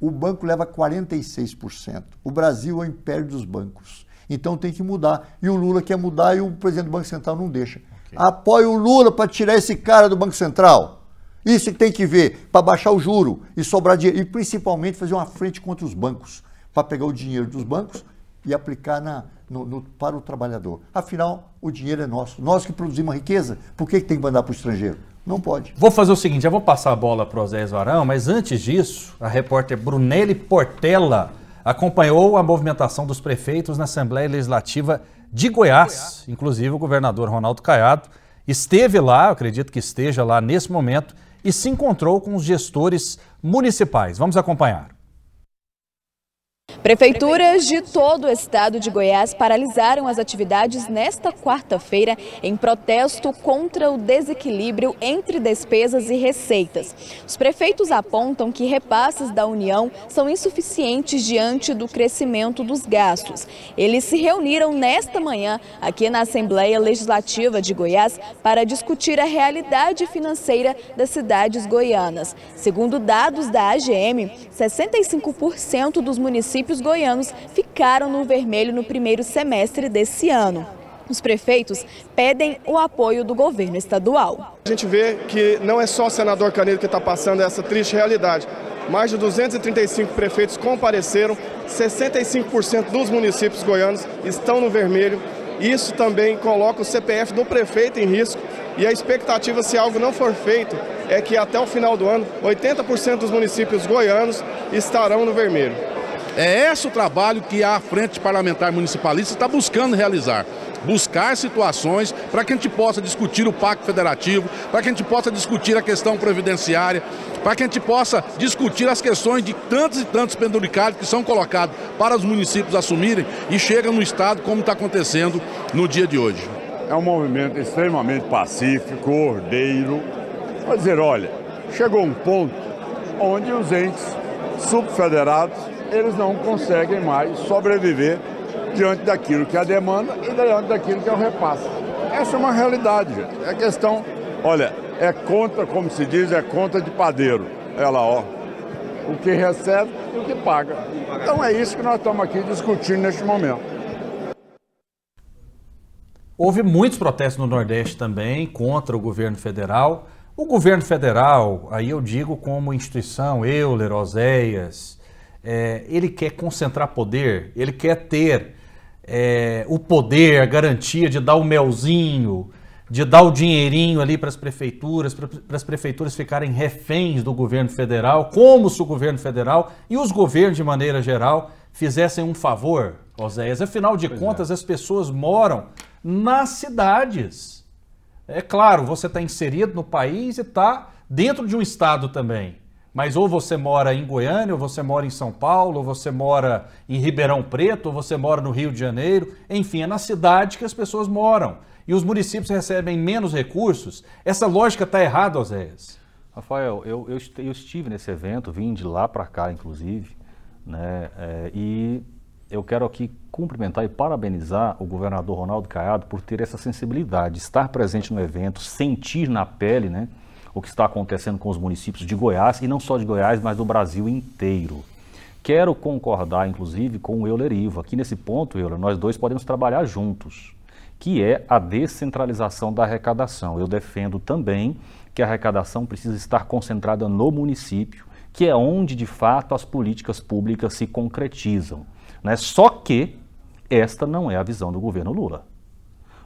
O banco leva 46%. O Brasil é o império dos bancos. Então tem que mudar. E o Lula quer mudar e o presidente do Banco Central não deixa. Okay. Apoia o Lula para tirar esse cara do Banco Central. Isso que tem que ver para baixar o juro e sobrar dinheiro. E principalmente fazer uma frente contra os bancos. Para pegar o dinheiro dos bancos e aplicar na, no, no, para o trabalhador. Afinal, o dinheiro é nosso. Nós que produzimos a riqueza, por que, que tem que mandar para o estrangeiro? Não pode.
Vou fazer o seguinte, já vou passar a bola para o Zé Varão, mas antes disso, a repórter Brunelli Portela acompanhou a movimentação dos prefeitos na Assembleia Legislativa de Goiás. Inclusive, o governador Ronaldo Caiado esteve lá, acredito que esteja lá nesse momento, e se encontrou com os gestores municipais. Vamos acompanhar.
Prefeituras de todo o estado de Goiás paralisaram as atividades nesta quarta-feira em protesto contra o desequilíbrio entre despesas e receitas. Os prefeitos apontam que repasses da União são insuficientes diante do crescimento dos gastos. Eles se reuniram nesta manhã aqui na Assembleia Legislativa de Goiás para discutir a realidade financeira das cidades goianas. Segundo dados da AGM, 65% dos municípios municípios goianos ficaram no vermelho no primeiro semestre desse ano. Os prefeitos pedem o apoio do governo estadual.
A gente vê que não é só o senador Canedo que está passando essa triste realidade. Mais de 235 prefeitos compareceram, 65% dos municípios goianos estão no vermelho. Isso também coloca o CPF do prefeito em risco e a expectativa, se algo não for feito, é que até o final do ano, 80% dos
municípios goianos estarão no vermelho. É esse o trabalho que a Frente Parlamentar Municipalista está buscando realizar. Buscar situações para que a gente possa discutir o Pacto Federativo, para que a gente possa discutir a questão previdenciária, para que a gente possa discutir as questões de tantos e tantos penduricados que são colocados para os municípios assumirem e chegam no Estado como está acontecendo no dia de hoje. É um movimento extremamente
pacífico, ordeiro. Quer dizer, olha, chegou um ponto onde os entes subfederados eles não conseguem mais sobreviver diante daquilo que é a demanda e diante daquilo que é o repasse. Essa é uma realidade, gente. É questão, olha, é conta, como se diz, é conta de padeiro. Ela, ó, o que recebe e o que paga. Então é isso que nós estamos aqui discutindo neste momento.
Houve muitos protestos no Nordeste também contra o governo federal. O governo federal, aí eu digo como instituição, Euler, Oséias, é, ele quer concentrar poder, ele quer ter é, o poder, a garantia de dar o melzinho, de dar o dinheirinho ali para as prefeituras, para as prefeituras ficarem reféns do governo federal, como se o governo federal e os governos, de maneira geral, fizessem um favor, Oséias. Afinal de pois é. contas, é. as pessoas moram nas cidades. É claro, você está inserido no país e está dentro de um estado também mas ou você mora em Goiânia, ou você mora em São Paulo, ou você mora em Ribeirão Preto, ou você mora no Rio de Janeiro, enfim, é na cidade que as pessoas moram. E os municípios recebem menos recursos. Essa lógica está errada, Oséias. Rafael, eu, eu, eu, estive nesse evento,
vim de lá para cá, inclusive, né, é, e eu quero aqui cumprimentar e parabenizar o governador Ronaldo Caiado por ter essa sensibilidade, estar presente no evento, sentir na pele, né? o que está acontecendo com os municípios de Goiás, e não só de Goiás, mas do Brasil inteiro. Quero concordar, inclusive, com o Euler Ivo. Aqui nesse ponto, Euler, nós dois podemos trabalhar juntos, que é a descentralização da arrecadação. Eu defendo também que a arrecadação precisa estar concentrada no município, que é onde, de fato, as políticas públicas se concretizam. Né? Só que esta não é a visão do governo Lula.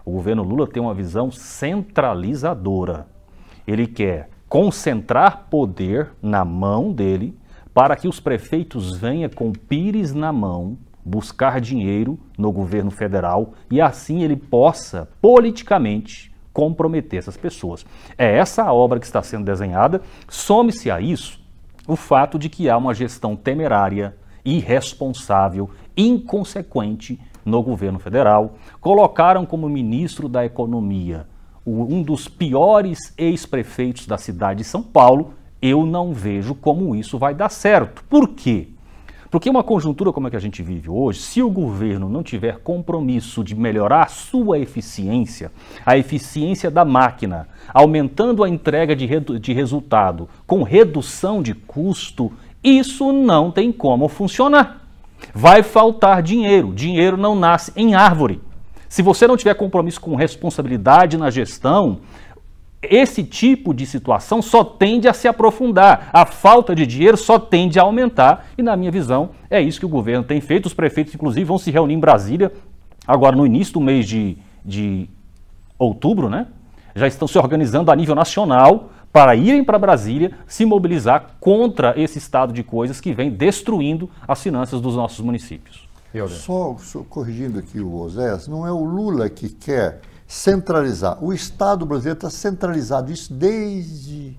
O governo Lula tem uma visão centralizadora. Ele quer concentrar poder na mão dele para que os prefeitos venham com pires na mão buscar dinheiro no governo federal e assim ele possa politicamente comprometer essas pessoas. É essa a obra que está sendo desenhada. Some-se a isso o fato de que há uma gestão temerária, irresponsável, inconsequente no governo federal. Colocaram como ministro da Economia um dos piores ex-prefeitos da cidade de São Paulo, eu não vejo como isso vai dar certo. Por quê? Porque uma conjuntura como a é que a gente vive hoje, se o governo não tiver compromisso de melhorar a sua eficiência, a eficiência da máquina, aumentando a entrega de, de resultado com redução de custo, isso não tem como funcionar. Vai faltar dinheiro. Dinheiro não nasce em árvore. Se você não tiver compromisso com responsabilidade na gestão, esse tipo de situação só tende a se aprofundar, a falta de dinheiro só tende a aumentar, e na minha visão é isso que o governo tem feito. Os prefeitos, inclusive, vão se reunir em Brasília agora no início do mês de, de outubro, né? Já estão se organizando a nível nacional para irem para Brasília se mobilizar contra esse estado de coisas que vem destruindo as finanças dos nossos municípios.
Só, só corrigindo aqui o Osés, não é o Lula que quer centralizar. O Estado brasileiro está centralizado. Isso desde,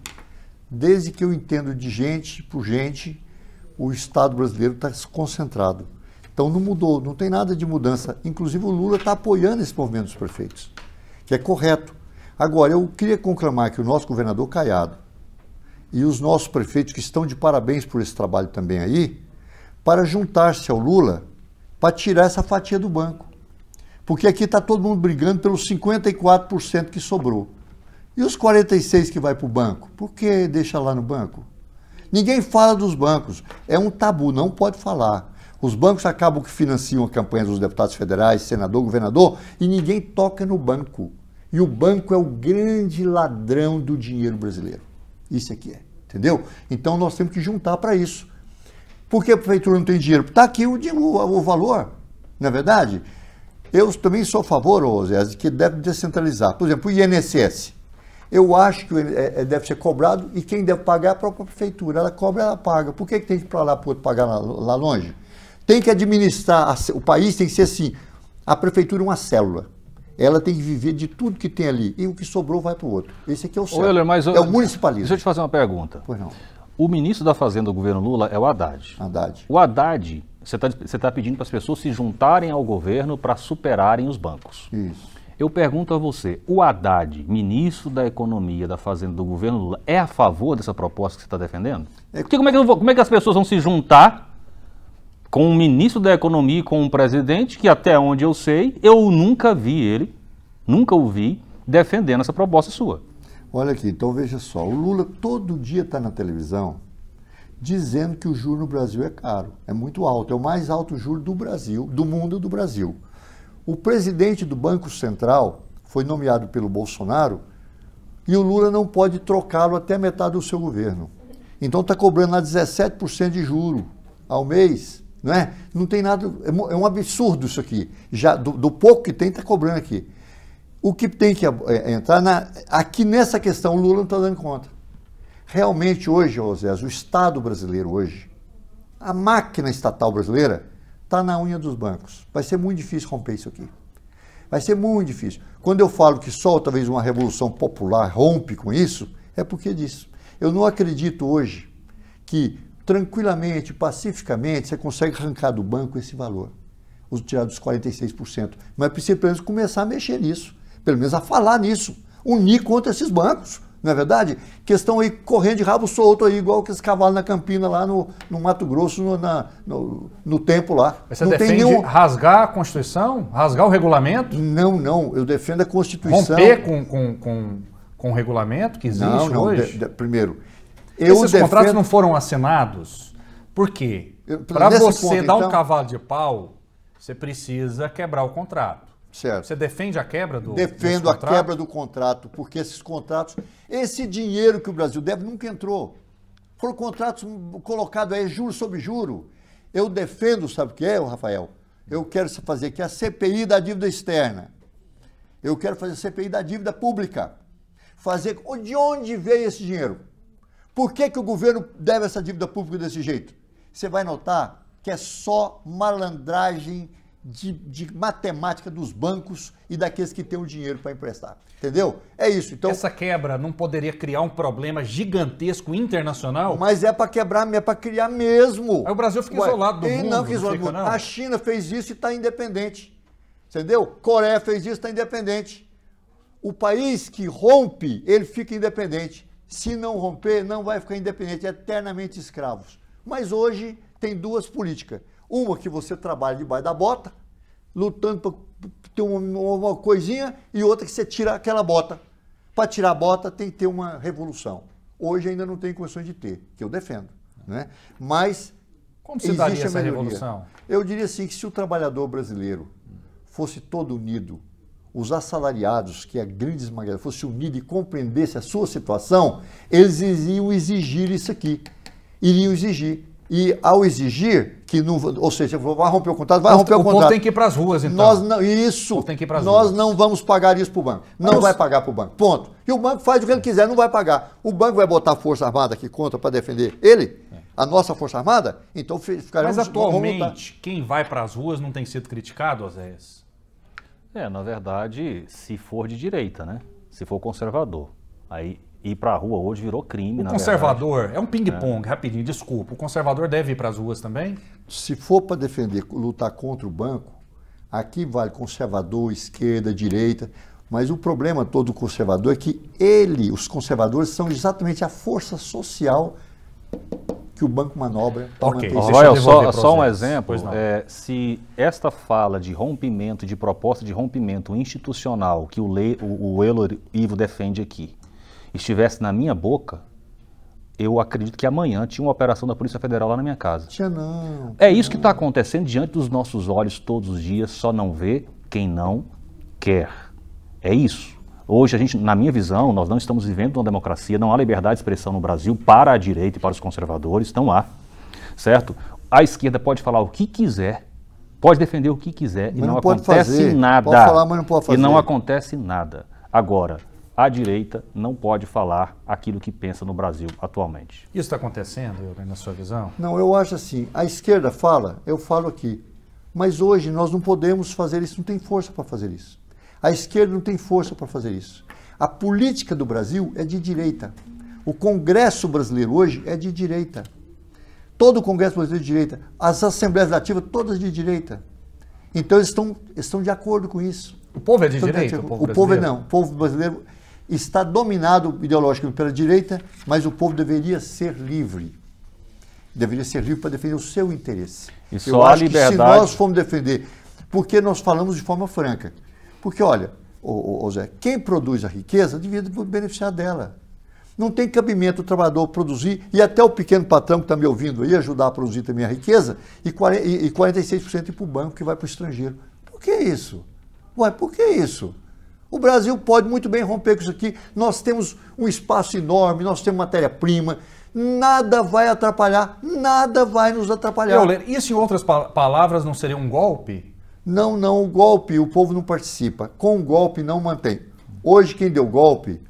desde que eu entendo de gente por gente, o Estado brasileiro está concentrado. Então não mudou, não tem nada de mudança. Inclusive o Lula está apoiando esse movimento dos prefeitos, que é correto. Agora, eu queria conclamar que o nosso governador Caiado e os nossos prefeitos que estão de parabéns por esse trabalho também aí, para juntar-se ao Lula para tirar essa fatia do banco. Porque aqui está todo mundo brigando pelos 54% que sobrou. E os 46% que vai para o banco? Por que deixa lá no banco? Ninguém fala dos bancos. É um tabu, não pode falar. Os bancos acabam que financiam a campanha dos deputados federais, senador, governador, e ninguém toca no banco. E o banco é o grande ladrão do dinheiro brasileiro. Isso aqui é, é, entendeu? Então nós temos que juntar para isso. Por que a prefeitura não tem dinheiro? Está aqui o, o, o valor, na é verdade? Eu também sou a favor, de que deve descentralizar. Por exemplo, o INSS. Eu acho que é, é, deve ser cobrado e quem deve pagar é a própria prefeitura. Ela cobra, ela paga. Por que, que tem que ir para lá para outro pagar lá, lá longe? Tem que administrar, o país tem que ser assim. A prefeitura é uma célula. Ela tem que viver de tudo que tem ali. E o que sobrou vai para o outro. Esse aqui é o certo. Euler, mas, é o municipalismo. Deixa eu te fazer uma pergunta. Pois não. O ministro da Fazenda
do governo Lula é o Haddad. Haddad. O Haddad, você está tá pedindo para as pessoas se juntarem ao governo para superarem os bancos. Isso. Eu pergunto a você, o Haddad, ministro da Economia da Fazenda do governo Lula, é a favor dessa proposta que você está defendendo? É Porque como é, que, como é que as pessoas vão se juntar com o ministro da Economia e com o presidente, que até onde eu sei, eu nunca vi ele, nunca o vi, defendendo essa proposta
sua? Olha aqui, então veja só, o Lula todo dia está na televisão dizendo que o juro no Brasil é caro, é muito alto, é o mais alto juro do Brasil, do mundo do Brasil. O presidente do Banco Central foi nomeado pelo Bolsonaro e o Lula não pode trocá-lo até metade do seu governo. Então está cobrando lá 17% de juro ao mês, não é? Não tem nada, é, é um absurdo isso aqui. Já do, do pouco que tem está cobrando aqui. O que tem que eh, eh, entrar na, aqui nessa questão, Lula não está dando conta. Realmente hoje, José, o Estado brasileiro hoje, a máquina estatal brasileira, está na unha dos bancos. Vai ser muito difícil romper isso aqui. Vai ser muito difícil. Quando eu falo que só talvez uma revolução popular rompe com isso, é porque é disso. Eu não acredito hoje que tranquilamente, pacificamente, você consegue arrancar do banco esse valor, os tirar dos 46%. Mas é precisa pelo menos começar a mexer nisso pelo menos a falar nisso, unir contra esses bancos, não é verdade? Que estão aí correndo de rabo solto aí, igual que esse cavalo na Campina, lá no, no Mato Grosso, no, na, no, no tempo lá. Mas você não defende tem nenhum...
rasgar a
Constituição? Rasgar o regulamento? Não, não. Eu defendo a Constituição. Romper com, com,
com, com o regulamento que existe não, não. hoje? De, de,
primeiro, eu Esses defendo... contratos não
foram assinados
por quê? Para você ponto, dar então... um
cavalo de pau, você precisa quebrar o contrato. Certo. Você defende a quebra do Defendo a quebra
do contrato, porque esses contratos, esse dinheiro que o Brasil deve nunca entrou. Foram contratos colocados aí juro sobre juro. Eu defendo, sabe o que é, Rafael? Eu quero fazer que a CPI da dívida externa. Eu quero fazer a CPI da dívida pública. Fazer de onde veio esse dinheiro? Por que, que o governo deve essa dívida pública desse jeito? Você vai notar que é só malandragem de, de, matemática dos bancos e daqueles que têm o dinheiro para emprestar. Entendeu? É isso. Então, Essa quebra não poderia criar um problema gigantesco internacional? Mas é para quebrar, é para criar mesmo. Aí o Brasil fica Ué, isolado do mundo. Não, que isolado. Não fica, não. A China fez isso e está independente. Entendeu? Coreia fez isso e está independente. O país que rompe, ele fica independente. Se não romper, não vai ficar independente, é eternamente escravos. Mas hoje tem duas políticas uma que você trabalha debaixo da bota, lutando para ter uma, uma coisinha, e outra que você tira aquela bota. Para tirar a bota tem que ter uma revolução. Hoje ainda não tem condições de ter, que eu defendo. Né? Mas como se existe daria essa revolução? Eu diria assim que se o trabalhador brasileiro fosse todo unido, os assalariados, que é a grande esmagadora, fosse unido e compreendesse a sua situação, eles iriam exigir isso aqui. Iriam exigir e ao exigir que não, ou seja, vai romper o contrato, vai o romper o, contrato. Então. O povo tem que ir para as ruas, então. Nós não, isso. Tem que ir para as nós ruas. não vamos pagar isso para o banco. Não Mas vai pagar para o banco. Ponto. E o banco faz o que ele quiser, não vai pagar. O banco vai botar a Força Armada que conta para defender ele, a nossa Força Armada, então ficaremos... Mas atualmente,
quem vai para as ruas não tem sido criticado, Oséias?
É, na verdade, se for de direita, né? Se for conservador. Aí ir para a rua hoje virou crime. O conservador verdade. é um ping-pong,
é. rapidinho, desculpa. O conservador deve ir para as ruas também?
Se for para defender, lutar contra o banco, aqui vale conservador, esquerda, direita. Mas o problema todo do conservador é que ele, os conservadores, são exatamente a força social que o banco manobra para okay. manter Olha, só,
só um exemplo. É, se esta fala de rompimento, de proposta de rompimento institucional que o, Le, o, o Ivo defende aqui, estivesse na minha boca, eu acredito que amanhã tinha uma operação da Polícia Federal lá na minha casa. Tinha não. É isso que está acontecendo diante dos nossos olhos todos os dias, só não vê quem não quer. É isso. Hoje, a gente, na minha visão, nós não estamos vivendo uma democracia, não há liberdade de expressão no Brasil para a direita e para os conservadores, não há. Certo? A esquerda pode falar o que quiser, pode defender o que quiser mas e não, não acontece fazer. nada. Pode falar, mas não pode fazer. E não acontece nada. Agora, a direita
não pode falar aquilo que pensa no Brasil atualmente.
Isso está acontecendo, Euler, na sua visão?
Não, eu acho assim. A esquerda fala, eu falo aqui. Mas hoje nós não podemos fazer isso, não tem força para fazer isso. A esquerda não tem força para fazer isso. A política do Brasil é de direita. O Congresso brasileiro hoje é de direita. Todo o Congresso brasileiro é de direita. As assembleias legislativas, todas de direita. Então eles estão, estão de acordo com isso. O povo é de direita? O povo, o povo é não. O povo brasileiro está dominado ideologicamente pela direita, mas o povo deveria ser livre. Deveria ser livre para defender o seu interesse. E só Eu a acho liberdade... que se nós formos defender, porque nós falamos de forma franca. Porque, olha, ô, ô, Zé, quem produz a riqueza devia beneficiar dela. Não tem cabimento o trabalhador produzir e até o pequeno patrão que está me ouvindo aí ajudar a produzir também a riqueza e 46% ir para o banco que vai para o estrangeiro. Por que isso? Ué, por que isso? O Brasil pode muito bem romper com isso aqui. Nós temos um espaço enorme, nós temos matéria-prima. Nada vai atrapalhar, nada vai nos atrapalhar. Euler, isso em outras palavras não seria um golpe? Não, não. O golpe, o povo não participa. Com o golpe, não mantém. Hoje, quem deu golpe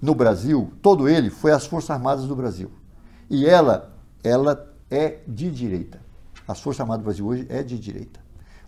no Brasil, todo ele, foi as Forças Armadas do Brasil. E ela, ela é de direita. As Forças Armadas do Brasil hoje é de direita.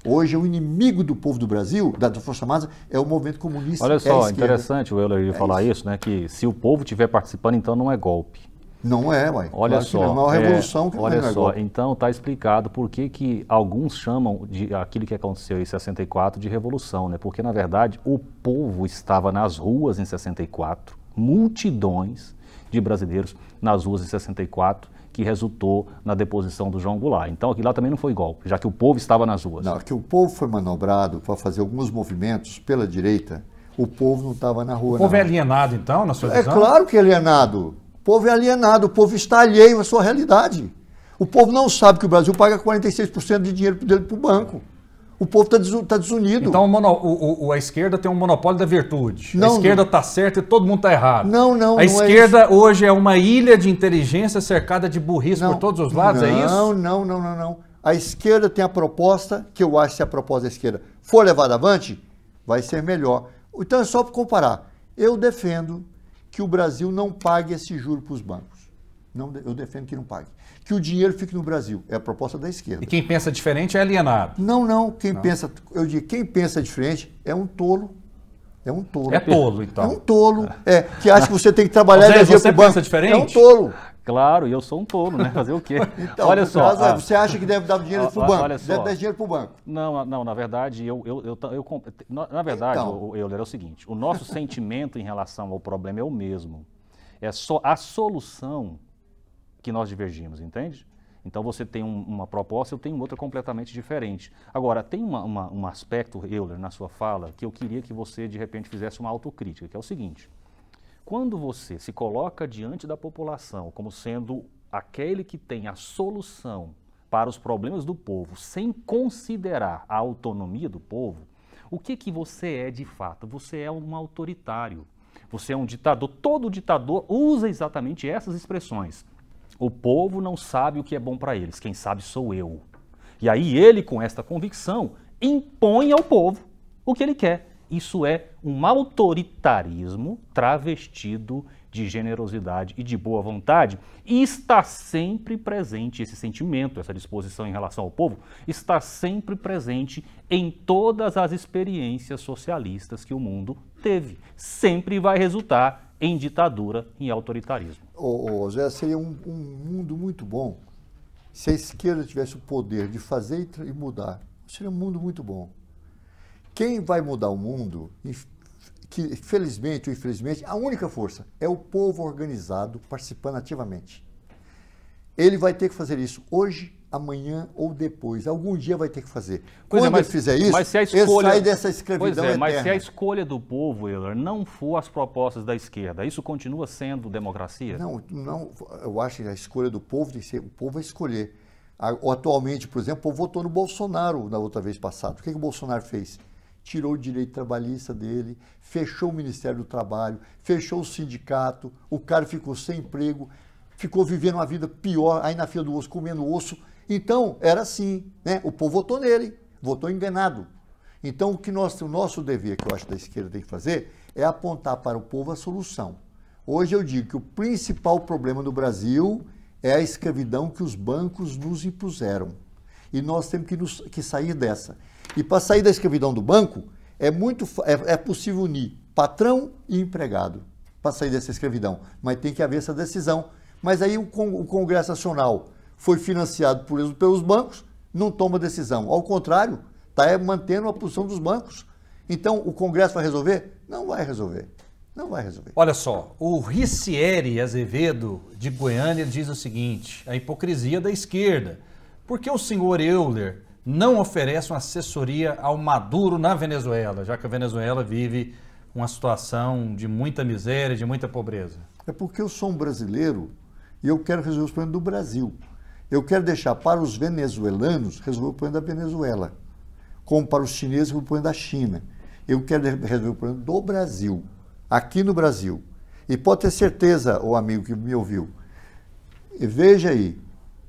Hoje, é o inimigo do povo do Brasil, da, Força Armada, é o movimento comunista. Olha é só, é interessante
o Euler é falar isso. isso, né? Que se o povo estiver participando, então não é golpe.
Não é, mãe. Olha claro só. É uma é, revolução é, que Olha só, golpe.
então está explicado por que, que alguns chamam de aquilo que aconteceu em 64 de revolução, né? Porque, na verdade, o povo estava nas ruas em 64, multidões de brasileiros nas ruas em 64, que resultou na deposição do João Goulart. Então aquilo lá também não foi golpe, já que o povo estava nas ruas. Não, que o povo foi manobrado
para fazer alguns movimentos pela direita, o povo não estava na rua. O povo é não. é alienado, então,
na sua é visão? É claro
que é alienado. O povo é alienado, o povo está alheio à sua realidade. O povo não sabe que o Brasil paga 46% de dinheiro dele para o banco o povo está des, tá desunido. Então mono, o, o, a esquerda tem um monopólio da virtude. Não, a esquerda
está certa e todo mundo está errado. Não, não. A não é esquerda é hoje é uma ilha de inteligência cercada de burrice não, por todos os lados, é isso? Não,
não, não, não, não. A esquerda tem a proposta, que eu acho que se é a proposta da esquerda for levada avante, vai ser melhor. Então é só para comparar. Eu defendo que o Brasil não pague esse juro para os bancos. Não, eu defendo que não pague que o dinheiro fique no Brasil. É a proposta da esquerda. E quem pensa diferente é alienado. Não, não. Quem não. pensa, eu digo, quem pensa diferente é um tolo. É um tolo. É tolo, então. É um tolo. É, que acha que você tem que trabalhar José, energia você pensa banco. diferente? É um
tolo. Claro, e eu sou um tolo, né? Fazer o quê? Então, olha só. Caso, ah, você acha que deve dar dinheiro para o ah, banco? Olha só. Deve dar dinheiro para o banco. Não, ah, não, na verdade, eu, eu, eu, eu na verdade, então. Euler, é o seguinte: o nosso sentimento em relação ao problema é o mesmo. É só a solução que nós divergimos, entende? Então você tem um, uma proposta, eu tenho outra completamente diferente. Agora, tem uma, uma, um aspecto, Euler, na sua fala, que eu queria que você, de repente, fizesse uma autocrítica, que é o seguinte. Quando você se coloca diante da população como sendo aquele que tem a solução para os problemas do povo, sem considerar a autonomia do povo, o que, que você é de fato? Você é um autoritário. Você é um ditador. Todo ditador usa exatamente essas expressões. O povo não sabe o que é bom para eles, quem sabe sou eu. E aí ele, com esta convicção, impõe ao povo o que ele quer. Isso é um autoritarismo travestido de generosidade e de boa vontade, e está sempre presente esse sentimento, essa disposição em relação ao povo, está sempre presente em todas as experiências socialistas que o mundo teve. Sempre vai resultar em ditadura, em autoritarismo.
Ô, ô, Zé, seria um, um mundo muito bom se a esquerda tivesse o poder de fazer e mudar. Seria um mundo muito bom. Quem vai mudar o mundo, que felizmente ou infelizmente, a única força é o povo organizado participando ativamente. Ele vai ter que fazer isso hoje, amanhã ou depois. Algum dia vai ter que fazer. Pois é, Quando é, mas, ele fizer isso, mas se a escolha, ele sai dessa escravidão pois é, Mas se a
escolha do povo, Euler, não for as propostas da esquerda, isso
continua sendo democracia? Não, não eu acho que a escolha do povo tem que ser, o povo vai escolher. Atualmente, por exemplo, o povo votou no Bolsonaro na outra vez passada. O que, que o Bolsonaro fez? Tirou o direito trabalhista dele, fechou o Ministério do Trabalho, fechou o sindicato, o cara ficou sem emprego, ficou vivendo uma vida pior, aí na fila do osso, comendo osso, então, era assim, né? O povo votou nele, votou enganado. Então, o que nós, o nosso dever, que eu acho que da esquerda tem que fazer, é apontar para o povo a solução. Hoje eu digo que o principal problema do Brasil é a escravidão que os bancos nos impuseram. E nós temos que, nos, que sair dessa. E para sair da escravidão do banco, é, muito, é, é possível unir patrão e empregado para sair dessa escravidão. Mas tem que haver essa decisão. Mas aí o, Congresso Nacional foi financiado por, pelos bancos, não toma decisão. Ao contrário, está mantendo a posição dos bancos. Então, o Congresso vai resolver? Não vai resolver. Não vai resolver.
Olha só, o Ricieri Azevedo, de Goiânia, diz o seguinte: a hipocrisia da esquerda. Por que o senhor Euler não oferece uma assessoria ao Maduro na Venezuela, já que a Venezuela vive uma situação de muita miséria, de muita
pobreza? É porque eu sou um brasileiro e eu quero resolver os problemas do Brasil. Eu quero deixar para os venezuelanos resolver o problema da Venezuela, como para os chineses resolver o problema da China. Eu quero resolver o problema do Brasil, aqui no Brasil. E pode ter certeza, o amigo que me ouviu, veja aí,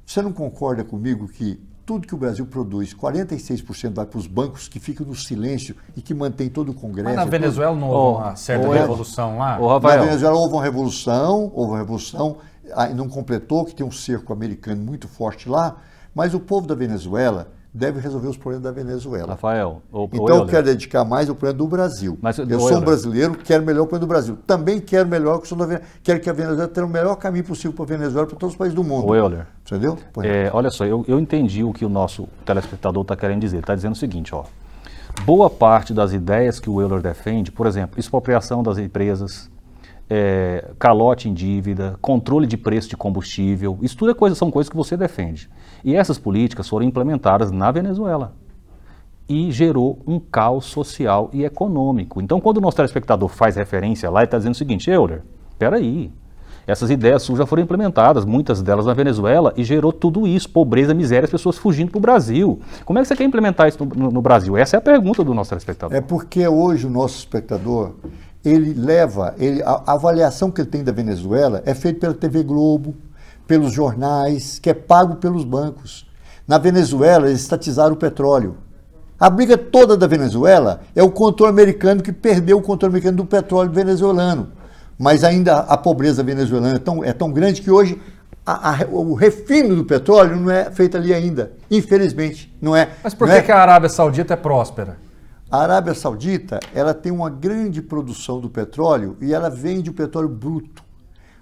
você não concorda comigo que tudo que o Brasil produz, 46% vai para os bancos que ficam no silêncio e que mantém todo o Congresso. Mas na Venezuela não houve oh, uma certa oh, revolução lá? Oh, na Venezuela houve uma revolução, houve uma revolução, ah, não completou, que tem um cerco americano muito forte lá, mas o povo da Venezuela deve resolver os problemas da Venezuela. Rafael, o, então eu quero dedicar mais ao problema do Brasil. Mas, eu sou um brasileiro, quero melhor o problema do Brasil. Também quero melhor que da quero que a Venezuela tenha o melhor caminho possível para a Venezuela, para todos os países do mundo. O Euler, entendeu? É.
é, olha só, eu, eu entendi o que o nosso telespectador está querendo dizer. Está dizendo o seguinte, ó. Boa parte das ideias que o Euler defende, por exemplo, expropriação das empresas, é, calote em dívida, controle de preço de combustível, isso tudo é coisa, são coisas que você defende. E essas políticas foram implementadas na Venezuela e gerou um caos social e econômico. Então, quando o nosso telespectador faz referência lá, ele está dizendo o seguinte, Euler, peraí, essas ideias suas já foram implementadas, muitas delas na Venezuela, e gerou tudo isso, pobreza, miséria, as pessoas fugindo para o Brasil. Como é que você quer implementar isso no, no, Brasil? Essa é a pergunta do nosso
telespectador. É porque hoje o nosso espectador, ele leva, ele, a, a avaliação que ele tem da Venezuela é feita pela TV Globo, pelos jornais, que é pago pelos bancos. Na Venezuela, eles estatizaram o petróleo. A briga toda da Venezuela é o controle americano que perdeu o controle americano do petróleo venezuelano. Mas ainda a pobreza venezuelana é tão, é tão grande que hoje a, a, o refino do petróleo não é feito ali ainda. Infelizmente, não é. Mas por que, é? que
a Arábia Saudita é próspera?
A Arábia Saudita ela tem uma grande produção do petróleo e ela vende o petróleo bruto.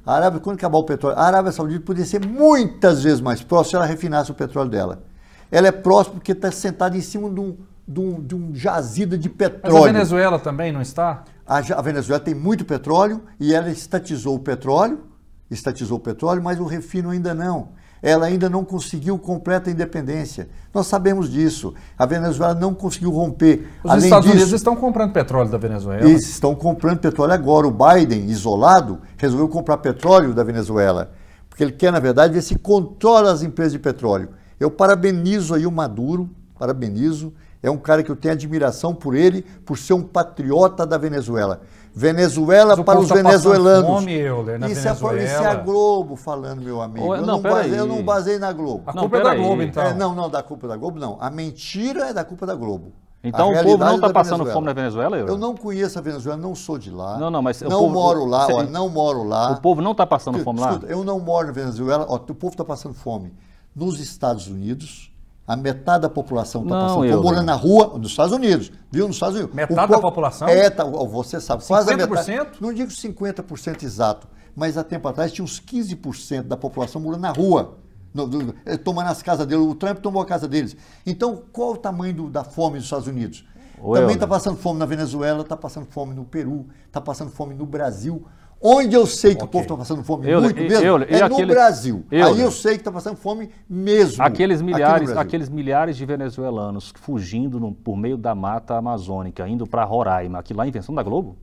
A Arábia, quando acabar o petróleo, a Arábia Saudita poderia ser muitas vezes mais próxima se ela refinasse o petróleo dela. Ela é próxima porque está sentada em cima de um, de, um, de um jazida de petróleo. Mas a
Venezuela também não está?
A, a Venezuela tem muito petróleo e ela estatizou o petróleo, estatizou o petróleo, mas o refino ainda não ela ainda não conseguiu completa independência. Nós sabemos disso. A Venezuela não conseguiu romper. Os Além Estados disso, Unidos
estão comprando petróleo da Venezuela. Eles
estão comprando petróleo agora. O Biden, isolado, resolveu comprar petróleo da Venezuela. Porque ele quer, na verdade, ver se controla as empresas de petróleo. Eu parabenizo aí o Maduro, parabenizo. É um cara que eu tenho admiração por ele, por ser um patriota da Venezuela. Venezuela para os tá venezuelanos. Fome, Euler, na isso, Venezuela. é, isso é a é Globo falando, meu amigo. Ou, não, eu, não basei, eu não basei na Globo. A culpa não, é da Globo, aí. então. É, não, não, da culpa da Globo, não. A mentira é da culpa da Globo. Então o povo não está é passando fome na Venezuela? Eu? eu não conheço a Venezuela, não sou de lá. Não, não, mas não povo, moro lá, você, ó, não moro lá. O povo não está passando eu, fome escuta, lá? Eu não moro na Venezuela, ó, o povo está passando fome nos Estados Unidos, a metade da população está passando morando né? na rua, dos Estados Unidos, viu? Nos Estados Unidos. Metade o, da população? É, tá, você sabe, 50%? quase a metade. Não digo 50% exato, mas há tempo atrás tinha uns 15% da população morando na rua, no, no, eh, tomando as casas deles. O Trump tomou a casa deles. Então, qual o tamanho do, da fome dos Estados Unidos? Também está né? passando fome na Venezuela, está passando fome no Peru, está passando fome no Brasil. Onde eu sei que okay. o povo está passando fome eu, muito eu, mesmo eu, é aquele, no Brasil. Aí eu sei que está passando fome mesmo.
Aqueles milhares, aqueles milhares de venezuelanos fugindo no, por meio da mata
amazônica, indo para Roraima, Aqui lá é invenção da Globo?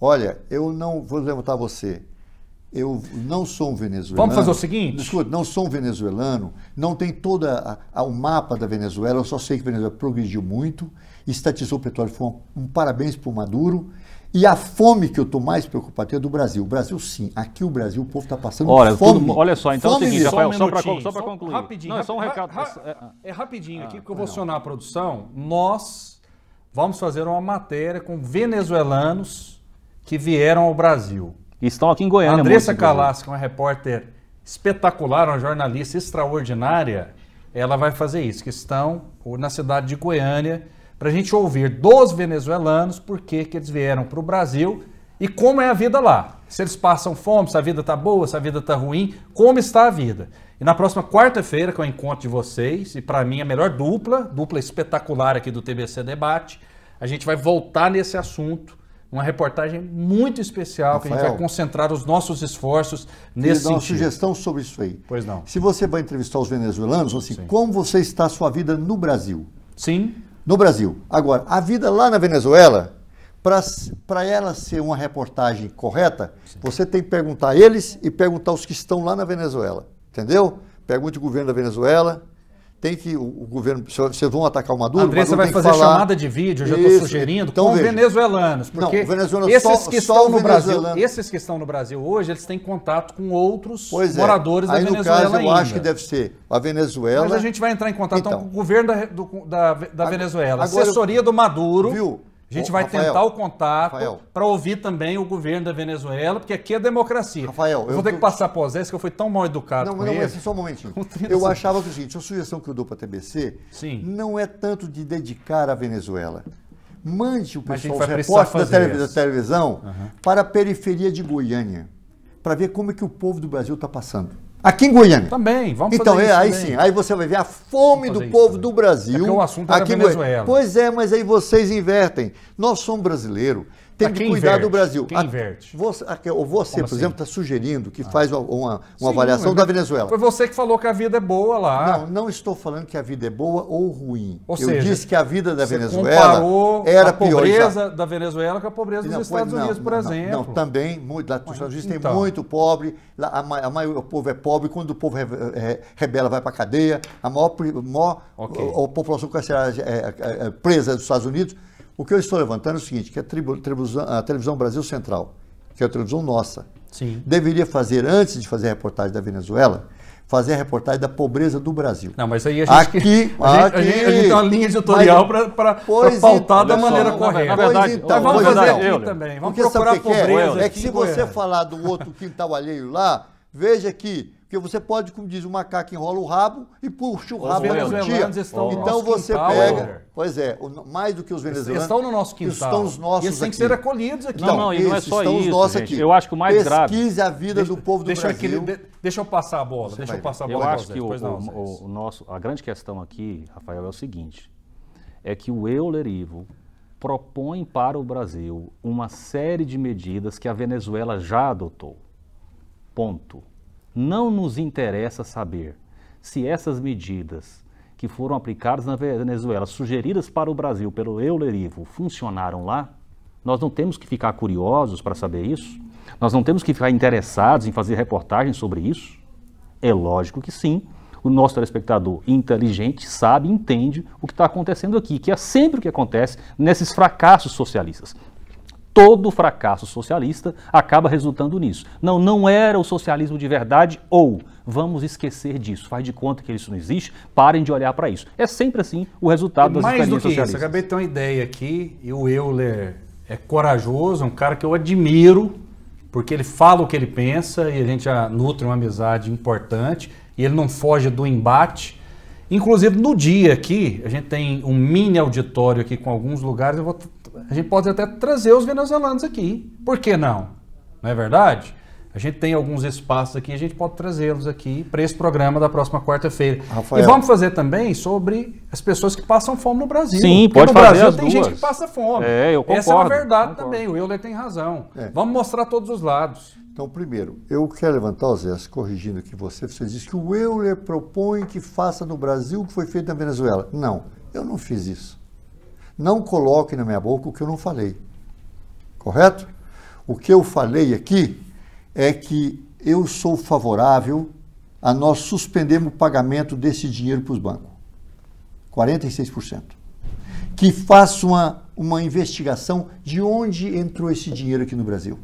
Olha, eu não vou levantar você. Eu não sou um venezuelano. Vamos fazer o seguinte? Desculpa, não sou um venezuelano, não tem todo o mapa da Venezuela, eu só sei que a Venezuela progrediu muito, estatizou o petróleo, foi um, um parabéns para o Maduro e a fome que eu estou mais preocupado é do Brasil. O Brasil, sim. Aqui o Brasil, o povo está passando olha, fome. Tudo, olha só,
então fome é o seguinte, Rafael, só, um só para concluir. Rapidinho, Não,
é só um recado. Ra é, é, é, rapidinho ah, aqui, porque eu tá vou acionar a produção. Nós vamos fazer uma matéria com venezuelanos que vieram ao Brasil. E estão aqui em Goiânia. Andressa Calas, que é uma repórter espetacular, uma jornalista extraordinária, ela vai fazer isso, que estão na cidade de Goiânia para a gente ouvir dos venezuelanos por que, que eles vieram para o Brasil e como é a vida lá. Se eles passam fome, se a vida tá boa, se a vida tá ruim, como está a vida. E na próxima quarta-feira, que eu encontro de vocês, e para mim é a melhor dupla, dupla espetacular aqui do TBC Debate, a gente vai voltar nesse assunto. Uma reportagem muito especial, Rafael, que a gente vai concentrar os nossos esforços nesse sentido. dar uma sugestão
sobre isso aí. Pois não. Se você vai entrevistar os venezuelanos, assim, Sim. como você está a sua vida no Brasil? Sim no Brasil. Agora, a vida lá na Venezuela, para ela ser uma reportagem correta, Sim. você tem que perguntar a eles e perguntar os que estão lá na Venezuela. Entendeu? Pergunte o governo da Venezuela, tem que o, o governo, vocês vão atacar o Maduro? A Andressa Maduro vai fazer falar... chamada
de vídeo, já estou sugerindo, então, com veja. venezuelanos, porque não, venezuelano, esses só, que estão no Brasil, esses que estão no Brasil hoje, eles têm contato com outros pois é. moradores Aí, da Venezuela caso, ainda. Eu acho que
deve ser a Venezuela. Mas a gente
vai entrar em contato então, com o governo da, do, da, da agora, Venezuela, agora, assessoria do Maduro. Viu?
A gente Ô, vai Rafael, tentar o
contato para ouvir também o governo da Venezuela, porque aqui é democracia. Rafael, eu, vou ter que passar por Zé, que eu fui tão mal educado. Não, com não, ele. só um momentinho. Eu achava
o seguinte: a sugestão que eu dou para a TBC Sim. não é tanto de dedicar à Venezuela. Mande o pessoal, os repórteres da, da, televisão, uhum. para a periferia de Goiânia, para ver como é que o povo do Brasil está passando. Aqui em Goiânia. Também, vamos então, fazer Então, é, aí também. sim, aí você vai ver a fome do povo também. do Brasil. É o assunto aqui é Venezuela. Pois é, mas aí vocês invertem. Nós somos brasileiros tem que cuidar inverte, do Brasil. Quem inverte. Você, você por assim? exemplo, está sugerindo que ah. faz uma, uma Sim, avaliação da é- Venezuela. Foi você que falou que a vida é boa lá. Não, não estou falando que a vida é boa ou ruim. Ou Eu seja, disse que a vida da Venezuela era a pobreza pior, da Venezuela com a pobreza dos Estados não, Unidos, não, por exemplo. Não, também, muito, lá nos Estados Unidos então. muito pobre, lá, a, a, o povo é pobre, quando o povo rebela vai para a cadeia, a maior, maior okay. a, a, população carcerária é, é, é presa dos Estados Unidos o que eu estou levantando é o seguinte, que a, tribu, televisão, a televisão Brasil Central, que é a televisão nossa, Sim. deveria fazer, antes de fazer a reportagem da Venezuela, fazer a reportagem da pobreza do Brasil. Não, mas aí a gente. Aqui, a gente, aqui, a gente, a gente tem uma linha
editorial para pautar então, da
maneira só, correta. Na verdade, então, então. vamos fazer aqui também. Vamos procurar a pobreza. É, é que se você falar do outro quintal alheio lá, veja que porque você pode, como diz o macaco, enrola o rabo e puxa o os rabo na cutia. Estão no então você quintal, pega. Pois é, mais do que os venezuelanos. Estão no nosso quintal. Estão os nossos. E eles têm que ser acolhidos aqui. não, não, e não é só estão isso. Os nossos gente. Aqui. Eu acho que o mais Pesquise grave.
Pesquise
a vida deixa, do povo do deixa Brasil. Aqui, deixa eu passar a bola. Você deixa eu passar a bola. Eu acho que o, o,
o, nosso, a grande questão aqui, Rafael, é o seguinte: é que o Euler Ivo propõe para o Brasil uma série de medidas que a Venezuela já adotou. Ponto. Não nos interessa saber se essas medidas que foram aplicadas na Venezuela, sugeridas para o Brasil pelo Eulerivo, funcionaram lá? Nós não temos que ficar curiosos para saber isso? Nós não temos que ficar interessados em fazer reportagens sobre isso? É lógico que sim. O nosso telespectador inteligente sabe, entende o que está acontecendo aqui, que é sempre o que acontece nesses fracassos socialistas todo fracasso socialista acaba resultando nisso. Não, não era o socialismo de verdade ou vamos esquecer disso, faz de conta que isso não existe, parem de olhar para isso. É sempre assim o resultado das Mais do que socialistas. Isso,
acabei de ter uma ideia aqui e o Euler é corajoso, é um cara que eu admiro porque ele fala o que ele pensa e a gente já nutre uma amizade importante e ele não foge do embate. Inclusive, no dia aqui, a gente tem um mini auditório aqui com alguns lugares, eu vou a gente pode até trazer os venezuelanos aqui. Por que não? Não é verdade? A gente tem alguns espaços aqui, a gente pode trazê-los aqui para esse programa da próxima quarta-feira. E vamos fazer também sobre as pessoas que passam fome no Brasil. Sim, Porque pode no fazer Brasil as tem duas. gente que passa fome. É, eu concordo. Essa é uma verdade concordo. também, o Euler tem razão. É. Vamos mostrar todos os lados.
Então, primeiro, eu quero levantar, Zé, corrigindo que você, você disse que o Euler propõe que faça no Brasil o que foi feito na Venezuela. Não, eu não fiz isso. Não coloque na minha boca o que eu não falei. Correto? O que eu falei aqui é que eu sou favorável a nós suspendermos o pagamento desse dinheiro para os bancos. 46%. Que faça uma, uma investigação de onde entrou esse dinheiro aqui no Brasil.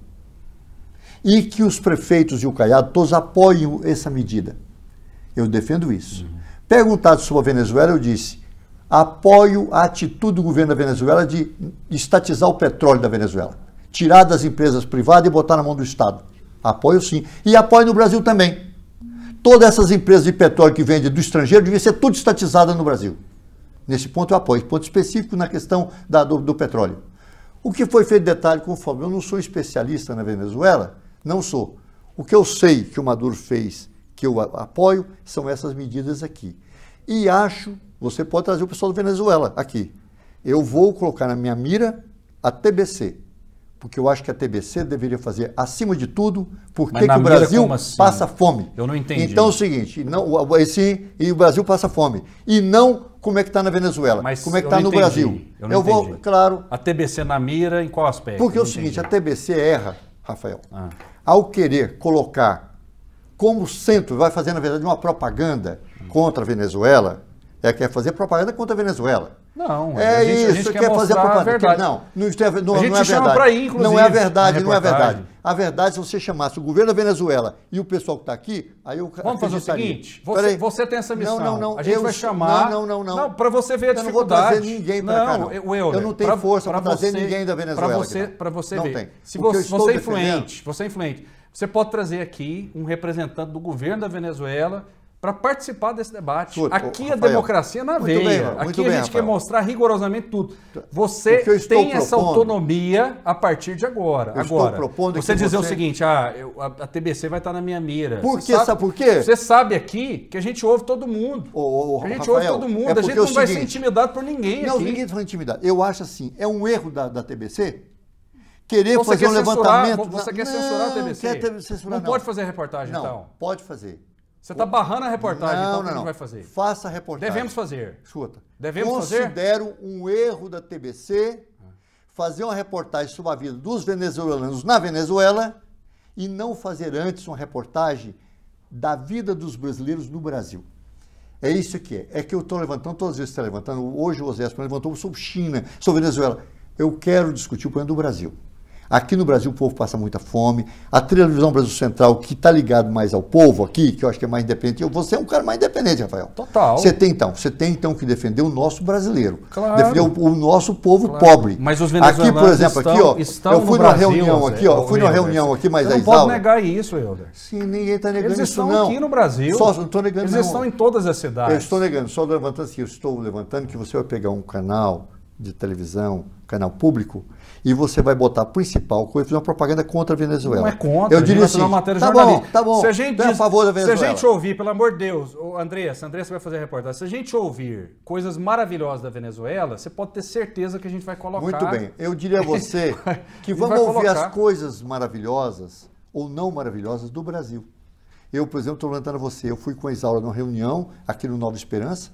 E que os prefeitos e o Caiado todos apoiem essa medida. Eu defendo isso. Uhum. Perguntado sobre a Venezuela, eu disse: apoio a atitude do governo da Venezuela de estatizar o petróleo da Venezuela, tirar das empresas privadas e botar na mão do Estado. Apoio sim. E apoio no Brasil também. Todas essas empresas de petróleo que vendem do estrangeiro devia ser tudo estatizadas no Brasil. Nesse ponto eu apoio. Ponto específico na questão da, do, do, petróleo. O que foi feito detalhe, conforme eu não sou especialista na Venezuela, não sou. O que eu sei que o Maduro fez, que eu apoio, são essas medidas aqui. E acho você pode trazer o pessoal da Venezuela aqui. Eu vou colocar na minha mira a TBC, porque eu acho que a TBC deveria fazer, acima de tudo, porque que o Brasil assim? passa fome. Eu não entendi. Então é o seguinte, não, esse, e o Brasil passa fome. E não como é que está na Venezuela, Mas como é que está no entendi. Brasil. Eu, eu vou, entendi. claro. A
TBC na mira, em qual aspecto? Porque é o seguinte,
a TBC erra, Rafael, ah. ao querer colocar como centro, vai fazer, na verdade, uma propaganda hum. contra a Venezuela, é, quer fazer propaganda contra a Venezuela. Não, é gente, isso, quer, quer fazer propaganda. Verdade. Não, não, não, é não é verdade. Ir, não é verdade, não é verdade. A verdade, se você chamasse o governo da Venezuela e o pessoal que está aqui, aí eu Vamos fazer o seguinte: você, você, tem essa missão. Não, não, não. A gente eu, vai chamar. Não, não, não. não. não para você ver a dificuldade. Eu não vou trazer ninguém para cá. Não, eu, eu, eu não tenho pra, força para
trazer você, ninguém da Venezuela. Para você, pra você não ver. Tem. Se você, você é influente, você é influente. Você pode trazer aqui um representante do governo da Venezuela para participar desse debate. Tudo. Aqui Rafael, a democracia na é veia. Bem, Aqui a gente quer mostrar rigorosamente tudo. Você tem essa autonomia a partir de agora. agora, você dizer você... o seguinte, ah, eu, a, a, TBC vai estar na minha mira. Por quê? Sabe, sabe, por quê? Você sabe aqui que a gente ouve todo mundo. Ô,
ô, a gente Rafael, ouve todo mundo. É a gente é não seguinte, vai ser intimidado por ninguém não, aqui. ninguém foi intimidado. Eu acho assim, é um erro da, da TBC querer você fazer um levantamento. Você quer não, censurar a TBC? Quer censurar, não, não, pode fazer reportagem, não, então? pode fazer. Você está barrando a reportagem, não, então não, não. vai fazer? Faça a reportagem. Devemos fazer. Escuta. Devemos Considero fazer? um erro da TBC fazer uma reportagem sobre a vida dos venezuelanos na Venezuela e não fazer antes uma reportagem da vida dos brasileiros no Brasil. É isso que é. É que eu estou levantando, todas as vezes está levantando, hoje o Osésio levantou sobre China, sobre Venezuela. Eu quero discutir o problema do Brasil. Aqui no Brasil o povo passa muita fome. A televisão Brasil Central, que está ligado mais ao povo aqui, que eu acho que é mais independente, eu, você é um cara mais independente, Rafael. Total. Você tem então, você tem então que defender o nosso brasileiro. Claro. Defender o, o nosso povo claro. pobre. Mas os venezuelanos Aqui, por exemplo, estão, aqui, ó, estão eu fui numa Brasil, reunião aqui, ó, eu fui numa reunião aqui, mas aí não pode negar isso, Helder. Sim, ninguém está negando Eles isso não. Eles estão aqui no Brasil. Só, não estou
negando Eles não. estão em todas as cidades. Eu estou
negando, só levantando assim, eu estou levantando que você vai pegar um canal de televisão, canal público, e você vai botar a principal coisa, fazer uma propaganda contra a Venezuela. Não é contra, eu diria assim, uma matéria tá bom, tá bom, se a gente, é a favor da Venezuela. Se a gente ouvir,
pelo amor de Deus, Andressa, Andressa vai fazer a reportagem, se a gente ouvir coisas maravilhosas da Venezuela, você pode ter certeza que a gente vai colocar... Muito bem, eu diria a você
que vamos ouvir as coisas maravilhosas ou não maravilhosas do Brasil. Eu, por exemplo, estou levantando a você, eu fui com a Isaura numa reunião aqui no Nova Esperança,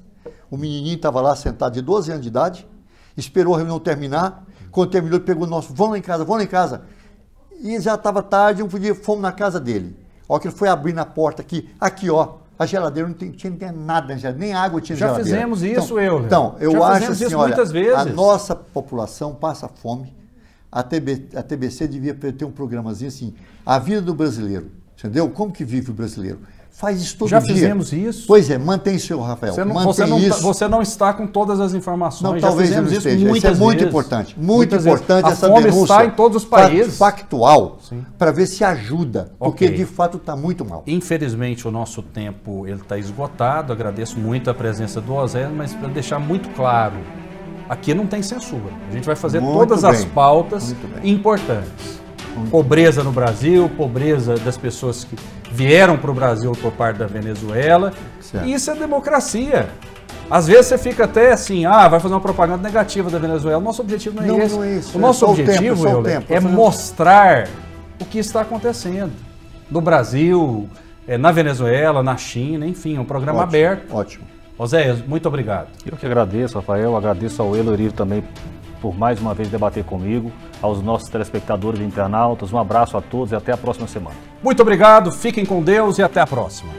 o menininho estava lá sentado de 12 anos de idade, esperou a reunião terminar, quando terminou, pegou o nosso, vamos lá em casa, vamos lá em casa. E já estava tarde, um dia fomos na casa dele. Ó, que ele foi abrir na porta aqui, aqui ó, a geladeira não tem, tinha, nada, nem água tinha na geladeira. Já fizemos então, isso, então, eu. Então, eu já acho assim, olha, a nossa população passa fome. A, TB, a TBC devia ter um programazinho assim, a vida do brasileiro, entendeu? Como que vive o brasileiro? Faz isso todo Já dia. fizemos isso. Pois é, mantém seu, Rafael. Você não, mantém você não, tá, isso.
você não está com todas as informações. Não, Já talvez fizemos não esteja. Isso, isso é muito importante. Muito muitas importante essa denúncia. está em todos os países.
Factual, para ver se ajuda, porque okay. de fato está muito mal.
Infelizmente, o nosso tempo ele está esgotado. Agradeço muito a presença do Osé, mas para deixar muito claro, aqui não tem censura. A gente vai fazer muito todas bem. as pautas importantes pobreza no Brasil, pobreza das pessoas que vieram para o Brasil por parte da Venezuela. Certo. Isso é democracia. Às vezes você fica até assim, ah, vai fazer uma propaganda negativa da Venezuela. Nosso objetivo não é, não, esse. Não é isso. O é nosso é objetivo, o tempo, Euler, é mostrar o que está acontecendo no Brasil, eh, na Venezuela, na China, enfim, é um programa ótimo, aberto. Ótimo. José muito obrigado.
Eu que agradeço, Rafael, agradeço ao Elorírio também por mais uma vez debater comigo, aos nossos telespectadores e internautas. Um abraço a todos e até a próxima semana.
Muito obrigado, fiquem com Deus e até a próxima.